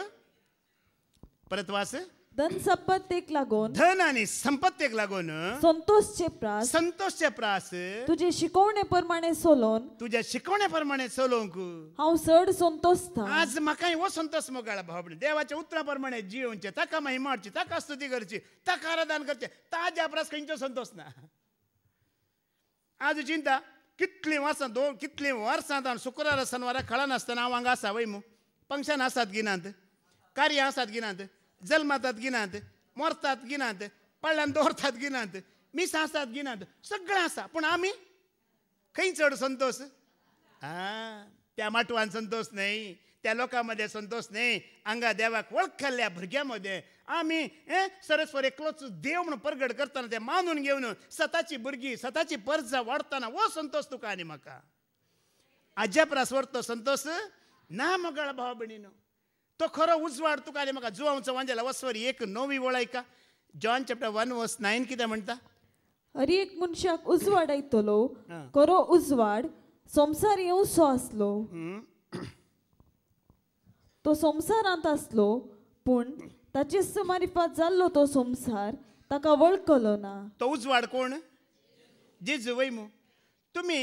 परत वाच धन संपत्तेक लागून धन आणि संपत्तेक लागून संतोषचे प्रास संतोषचे प्रास तुझे शिकवणे प्रमाणे सोलोन तुझ्या शिकवणे प्रमाणे सोलोंक हांव चड संतोष आज म्हाका हो संतोष मोगाळा भाव देवाच्या उतरा प्रमाणे जिवचे ताका महिमा मारची ताका स्तुती करची ताका आराधन करचे ताज्या प्रास खंयचो संतोष ना आज चिंता कितलीं वर्सां दोन कितलीं वर्सां जावन शुक्रार सनवारा कळना हांव हांगा आसा वय मू फंक्शन आसात गिनात कार्य आसात गिनात जल्मातात गिनात मरतात गिनात पडल्यान दवरतात गिनात मीस आसात गिनात सगळें आसा पूण आमी खंय चड संतोष हा त्या माटवान संतोष न्हय त्या लोकां मदें संतोष न्हय हांगा देवाक वळखल्ल्या भुरग्यां मदें आमी ए सरस्वर एकलोच देव म्हणून परगड करताना ते मानून घेवन स्वताची बुरगी स्वताची परजा वाढताना हो संतोष तुका आनी म्हाका अजाप रासवर तो संतोष ना मगळ भाव भणीनो तो खरो उजवाड तुका आनी म्हाका जुवांचो वांजेला वस्वर एक नवी वळ ऐका जॉन चॅप्टर वन वस नायन किती म्हणता हरी एक मनशाक उजवाड आयतलो खरो उजवाड संसार येऊ सो आसलो तो संसारांत आसलो पण ताची सुमार जाल्लो तो संसार ताका वळखलो ना तो उजवाड कोण जेजू वय मू तुमी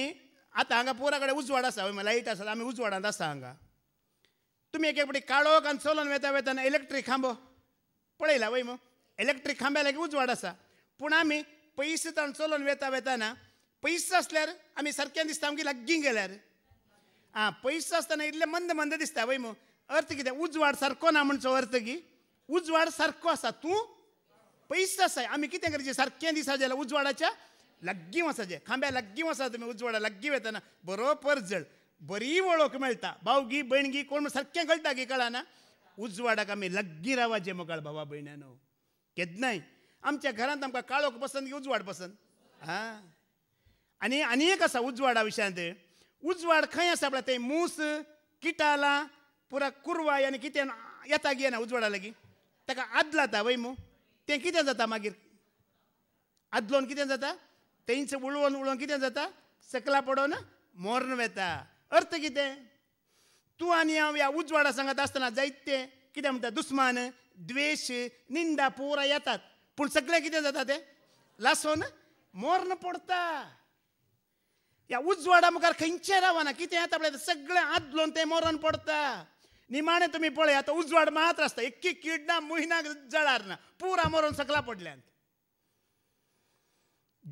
आतां हांगा पोरा कडेन उजवाड आसा लायट आसा आमी उजवाडांत आसा हांगा तुमी एक एक फावटी काळोख आनी चलोन वेता वेताना इलेक्ट्रीक खांबो पळयला वय मू इलेक्ट्रीक खांब्या लागीं उजवाड आसा पूण आमी पयस ताण चलोन वेता वेताना पयस आसल्यार आमी सारकें दिसता आमगे लागीं गेल्यार आं आसतना इतलें मंद मंद दिसता वय मू अर्थ कितें उजवाड सारको ना म्हणचो अर्थ की उजवाड सारको असा तू पैसा आसाय आम्ही कितें करचें सारकें दिसा जायला उजवाडाच्या लग्गी वचचें खांब्या लग्गी वसा तुम्ही उजवाडा लागीं वेतना बरोबर जळ बरी वळख मेळटा भाऊगी बणगी कोण सारकें कळटा की कळना उजवाडाक आमी लागीं रावचें मुखार भावा केद नाही आमच्या घरांत आमकां काळोख पसंत की उजवाड पसंत हा आनी आनी एक आसा उजवाडा विशयांत उजवाड खंय आसा म्हणल्यार ते मूस किटाला पुरा कुरवाय आनी कितें येता ना उजवाडा लागीं ताका जाता वय मू तें कितें जाता मागीर आदलोन कितें जाता तेंच उळवून उळोवन कितें जाता सकला पडोन मोर्न वेता अर्थ कितें तूं आनी हांव ह्या उजवाडा सांगत आसतना जायते कितें म्हणटा दुस्मान द्वेश निंदा पुराय येतात पूण सगळें कितें जाता तें लासोन मोर्न पडता ह्या उजवाडा मुखार खंयचें रावना कितें येता पळय सगळें आदलोन तें मोरन पडता निमाणे तुम्ही आता उजवाड मात्र आसता एक्की किडना मुहिनाक जळार ना पुरा मरून सकला पडल्यान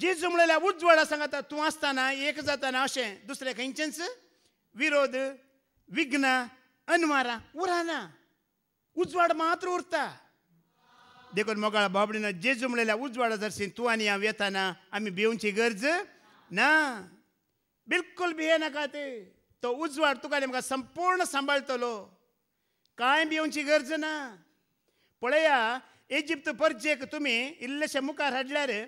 जी जुमलेल्या उजवाडा सांगता तू असताना एक जाताना असे दुसरे खंयचेच विरोध विघ्न अनवारा उराना उजवाड मात्र उरता देखून मोगाळा बाबडीनं जे जुमलेल्या उजवाडा जरशीन तू आणि हांव येताना आम्ही भिवची गरज ना बिलकुल भिये नका ते तो उजवाड तुका संपूर्ण सांबाळतलो गरज ना पळया इजिप्त परजेक तुम्ही इल्लेशे मुखार रे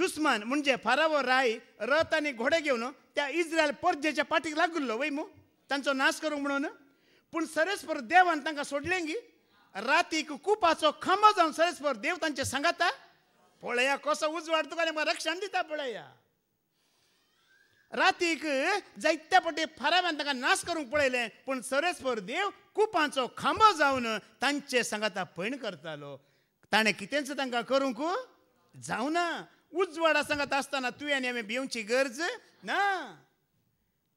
दुस्मान म्हणजे फारावो राय रथ आणि घोडे घेवन त्या इज्रायल परजेच्या पाठीक लागुल्लो वै मू तांचो नाश करू म्हणून पण सरेस्पर देवान तांकां सोडलें गी रातीक कुपाचो खांबो जाऊन सरेस्पर देव तांचे सांगाता पळया कसं उजवाड तुका रक्षण दिता पळया रातीक जायत्या पटी फाराव्यान तांकां नाश करू पळयलें पण सरेस्पर देव कुपांचो खांबो जावन तांचे सांगाता पैण करतालो ताणें कितेंच तांकां करूंक जावना उजवाडा सांगत आसतना तुवें आनी आमी भिवची गरज ना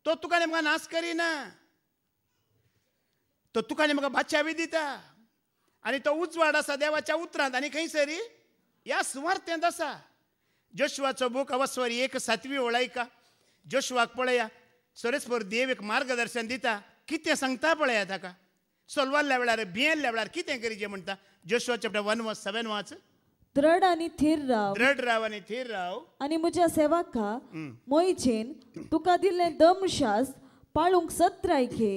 तो तुका म्हाका नाश करिना तो तुका भाच्या बी दिता आनी तो उजवाड आसा देवाच्या उतरांत आनी खंयसरी या सुवार्थेंत आसा जोशवाचो बूक अवस्वरी एक सातवी ओळायका जोशवाक पळया सरेस्पर देव एक मार्गदर्शन दिता कितें सांगता पळया ताका सोलवाला वेळार भियेल लावणार कितें करचें जे म्हणटा जोशुआ चॅप्टर वन वाज सेवन वाच दृढ आणि थिर राव दृढ राव आणि थिर राव आणि म्हज्या सेवाका मोईचेन तुका दिल्ले दमशास पाळूंक सत्राय घे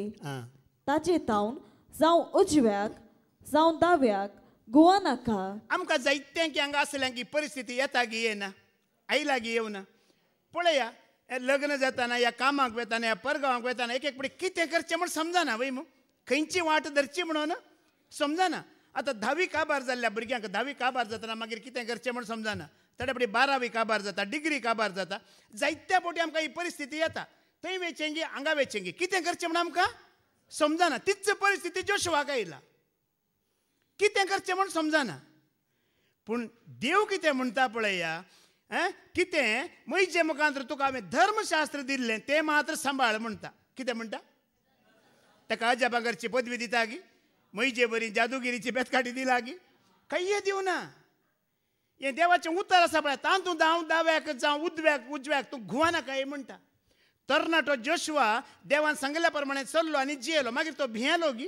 ताचे तावन जावं उजव्याक जावं दाव्याक गोवा नाका आमकां जायत्यांक हांगा की परिस्थिती येता गी येना आई गी येवना पळया लग्न जाताना या कामाक वेताना या परगावांक वेताना एक एक पडी कितें करचें म्हण समजना वय मग खंयची वाट धरची म्हणून समजना आतां धावी काबार जाल्ल्या भुरग्यांक धावी काबार जाताना मागीर कितें करचें म्हण समजना थोडे फुडें बारावी काबार जाता डिग्री काबार जाता जायत्या फावटी आमकां ही परिस्थिती येता थंय वेचेंगी हांगा वेचेंगी कितें करचें म्हण आमकां समजना तीच परिस्थिती जोशवाक आयला कितें करचें म्हण समजना पूण देव कितें म्हणटा पळया कितें म्हजे मुखांत तुका हांवें धर्मशास्त्र दिल्लें तें मात्र सांबाळ म्हणटा कितें म्हणटा त्या अजा पदवी दिता गी मैजे जादूगिरीची बेतकाटी दिला गी काही देऊ ना हें देवाचें उतर आसा पळय तातूंत हांव दाव्याक जावं उद्व्याक उजव्याक तूं घुवा ना काय म्हणटा तरणाटो जोशवा देवान सांगल्या प्रमाणे चल्लो आनी जियेलो मागीर तो भियेलो गी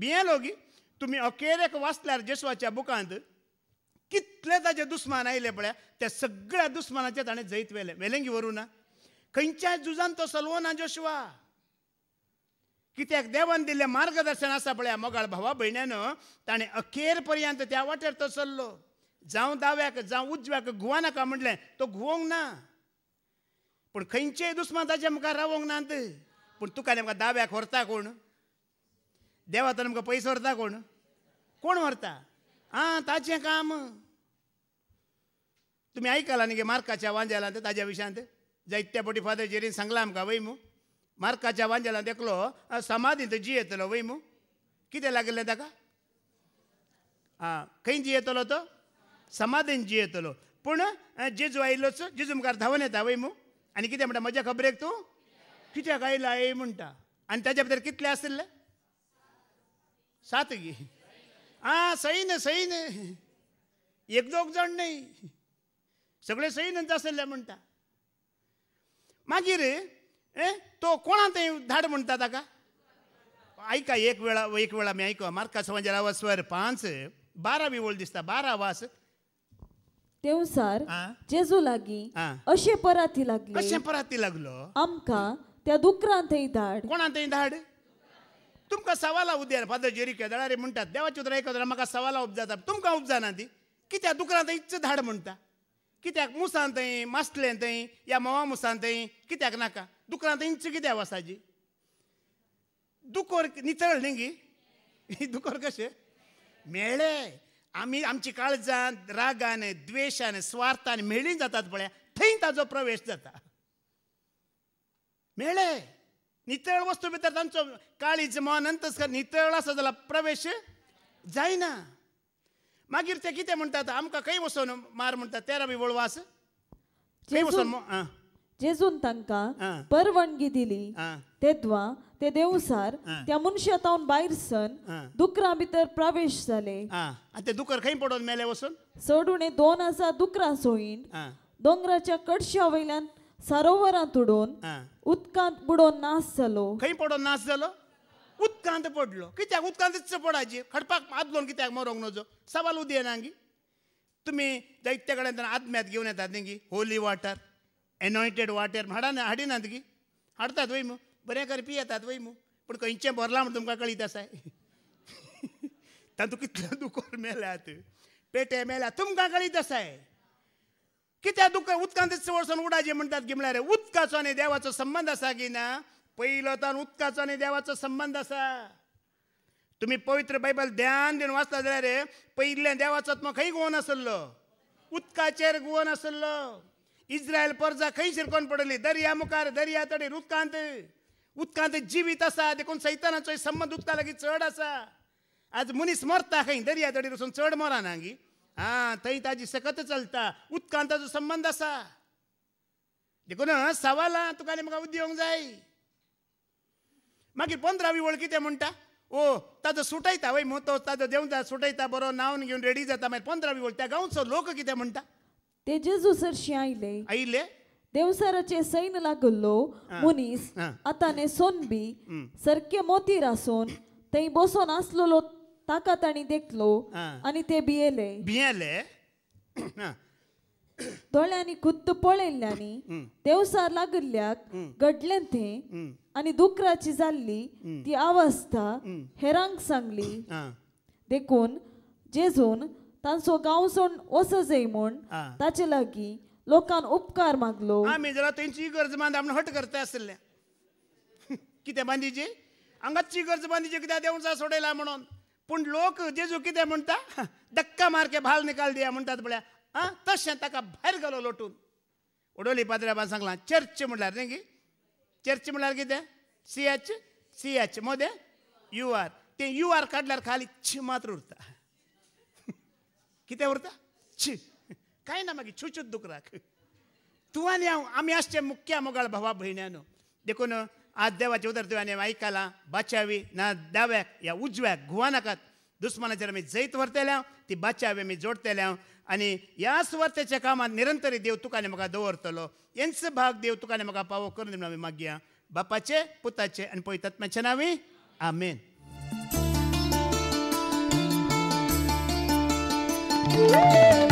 भियेलो गी तुम्ही अखेरेक वाचल्यार जशवाच्या बुकांत कितले ताजे दुस्मान आयले पळय त्या सगळ्या दुस्मानाचे ताणें जैत वेले वेलेंगी व्हरूं ना खंयच्याय झुजान तो चलवो ना जोशवा कित्याक देवान दिले मार्गदर्शन आसा पळय मोगाळ भावा भयण्यानं ताणें अखेर पर्यंत त्या वाटेर तो चल्लो जावं दाव्याक जावं उजव्याक घुंवा नाका म्हटलें तो घुवोंक ना पूण खंयचेय दुस्मान ताच्या मुखार रावोंक नात पूण तुका आमकां दाव्याक व्हरता कोण देवा तर आमकां पयसो व्हरता कोण कोण व्हरता आं ताचें काम तुमी आयकलां न्ही गे मार्काच्या वांज्यालांत ताज्या विशयांत जायत्या फादर जेरीन सांगलां आमकां वय मू मार्काच्या वांद्याला देखलो ಸಮಾಧಿಂತ जी ಎತ್ತಲೋ वैमू किती लागले ताका हा खंय जी येतो तो समाधीन जी येतलो पूण जेजू आयिल्लोच जेजू मुखार धांवन येता वय आनी कितें म्हणटा म्हज्या खबरेक तूं कित्याक आयला म्हणटा आनी त्याच्या भितर कितले आशिल्ले सात गी आं सईन सईन एक दोग जाण नाही सगळे सईनच आसले म्हणटा मागीर ए तो कोणा ते धाड म्हणता ताका ऐका एक वेळा एक वेळा मी ऐकू मार्का समाजाला वा स्वर पांच बी ओळ दिसता बारा वास तेवसार जेजू लागी असे पराती लागले कशे पराती लागलो आमकां त्या दुकरान थंय धाड कोणा थंय धाड तुमकां सवाला उद्या फादर जेरी केदळा रे म्हणटात देवाची उतरां एका म्हाका सवाला उपजाता तुमकां उपजाना ती कित्याक दुकरां थंय इच्छ धाड म्हणटा कित्याक मुसान थंय मास्टलें थंय या मोवा मुसान थंय कित्याक नाका दुकानात इंच किती वसायची दुकोर नितळ न्ही गी दुकोर कशे मेले आमी आमची काळजान रागान द्वेशान स्वार्थान मेळीन जातात पळया थंय ताजो प्रवेश जाता मेळे नितळ वस्तू भितर तांचो काळीज मन अंतस्कार नितळ आसा जाल्यार प्रवेश जायना मागीर ते कितें म्हणटात आमकां खंय वचोन मार म्हणटा तेरा बी वळवास खंय वचोन जेजून तांकां परवानगी दिली तेद्वा ते देवसार त्या तावन भायर सन दुकरां भितर प्रवेश जाले ते दुकर खंय पडोन मेले वचून चड दोन आसा दुकरां सोयीन दोंगराच्या कडश्या वयल्यान सरोवरांत उडोवन उदकांत बुडोवन नाश जालो खंय पडोन नाश जालो उदकांत पडलो कित्याक उदकांत पडायची खडपाक आदलोन कित्याक मरोंक नजो सवाल गी तुमी दैत्या कडेन आत्म्यात घेवन येतात न्ही होली वाठार एनॉयटेड वाटेर हाडना ना गी हाडतात वय मू बरें पी येतात वय मू पूण खंयचें बरलां म्हण तुमकां कळीत आसाय तातूंत कितलो दुखोर मेल्यात पेटे मेल्या तुमकां कळीत आसाय कित्या दुख उदकांत वचून उडाजे म्हणटात की रे उदकाचो आनी देवाचो संबंध आसा की ना पयलो तान उदकाचो आनी देवाचो संबंध आसा तुम्ही पवित्र बायबल ध्यान दिवन वाचता जाल्यार पयल्ल्या देवाचो आत्मा खंय गोवन आसलो उदकाचेर गोवन आसलो इस्रायल परजा खंयसर कोण पडली दर्या मुखार दर्या तडे उदकांत उदकांत जिवीत आसा देखून सैतानाचो संबंध उदका लागीं चड आसा आज मनीस मरता खंय दर्या तडे वचून चड मरना हांगी आं थंय ताजी सकत चलता उदकांत संबंध आसा देखून सवालां तुका म्हाका उद्योग जाय मागीर पंदरावी वळ कितें म्हणटा ओ ताजो सुटयता वय मोतो ताजो देवता सुटयता बरो नावन घेवन रेडी जाता मागीर पंदरावी वळ त्या गांवचो लोक कितें म्हणटा ते సర్షియాయిలే అయిలే देवसराचे सैन लागलो मुनीस आताने सोनबी सरके मोती रासोन थंय बसोन आसलेलो ताका ताणी देखलो आणि ते भियेले भियेले दोळ्यांनी खुद्द पळयल्ल्यांनी देवसार लागल्याक घडले थे आणि दुकराची जाल्ली ती अवस्था हेरांक सांगली देखून जेजून तांचो गांव सोडून जाय म्हूण ताचे लागी लोकान उपकार मागलो आमी जरा तेंची गरज बांद आमी हट करता आसले कितें बांदिची हांगाची गरज बांदिची कित्याक जा सोडयला म्हणून पूण लोक जेजू कितें म्हणटा धक्का मारके भाल निकाल दिया म्हणटात पळया आं तशें ताका भायर गेलो लोटून उडोली पाद्र्याबान सांगलां चर्च म्हणल्यार न्ही गी चर्च म्हणल्यार कितें सी एच सी एच मोदे यू आर ते यू आर काडल्यार खाली च मात्र उरता उरता छि काय ना मागी छुचूत राख तू आणि आम्ही असते मुख्य मोगाळ भावा बहिण्यानं देखून आज देवाचे उदर तुवें आयकलां बाच्यावी ना दाव्याक या उजव्याक घुवा नाकात दुस्मानाचेर आमी जैत वरतेल्या ती बाच्यावी मी जोडतेल्या आनी याच वर्तेच्या कामात निरंतरी देव तुका आनी म्हाका दवरतलो यांचं भाग देव तुका आनी म्हाका पावो करून मी आमी मागया बापाचे पुताचे आणि पळय तत्म्याचे नावी आमेन Música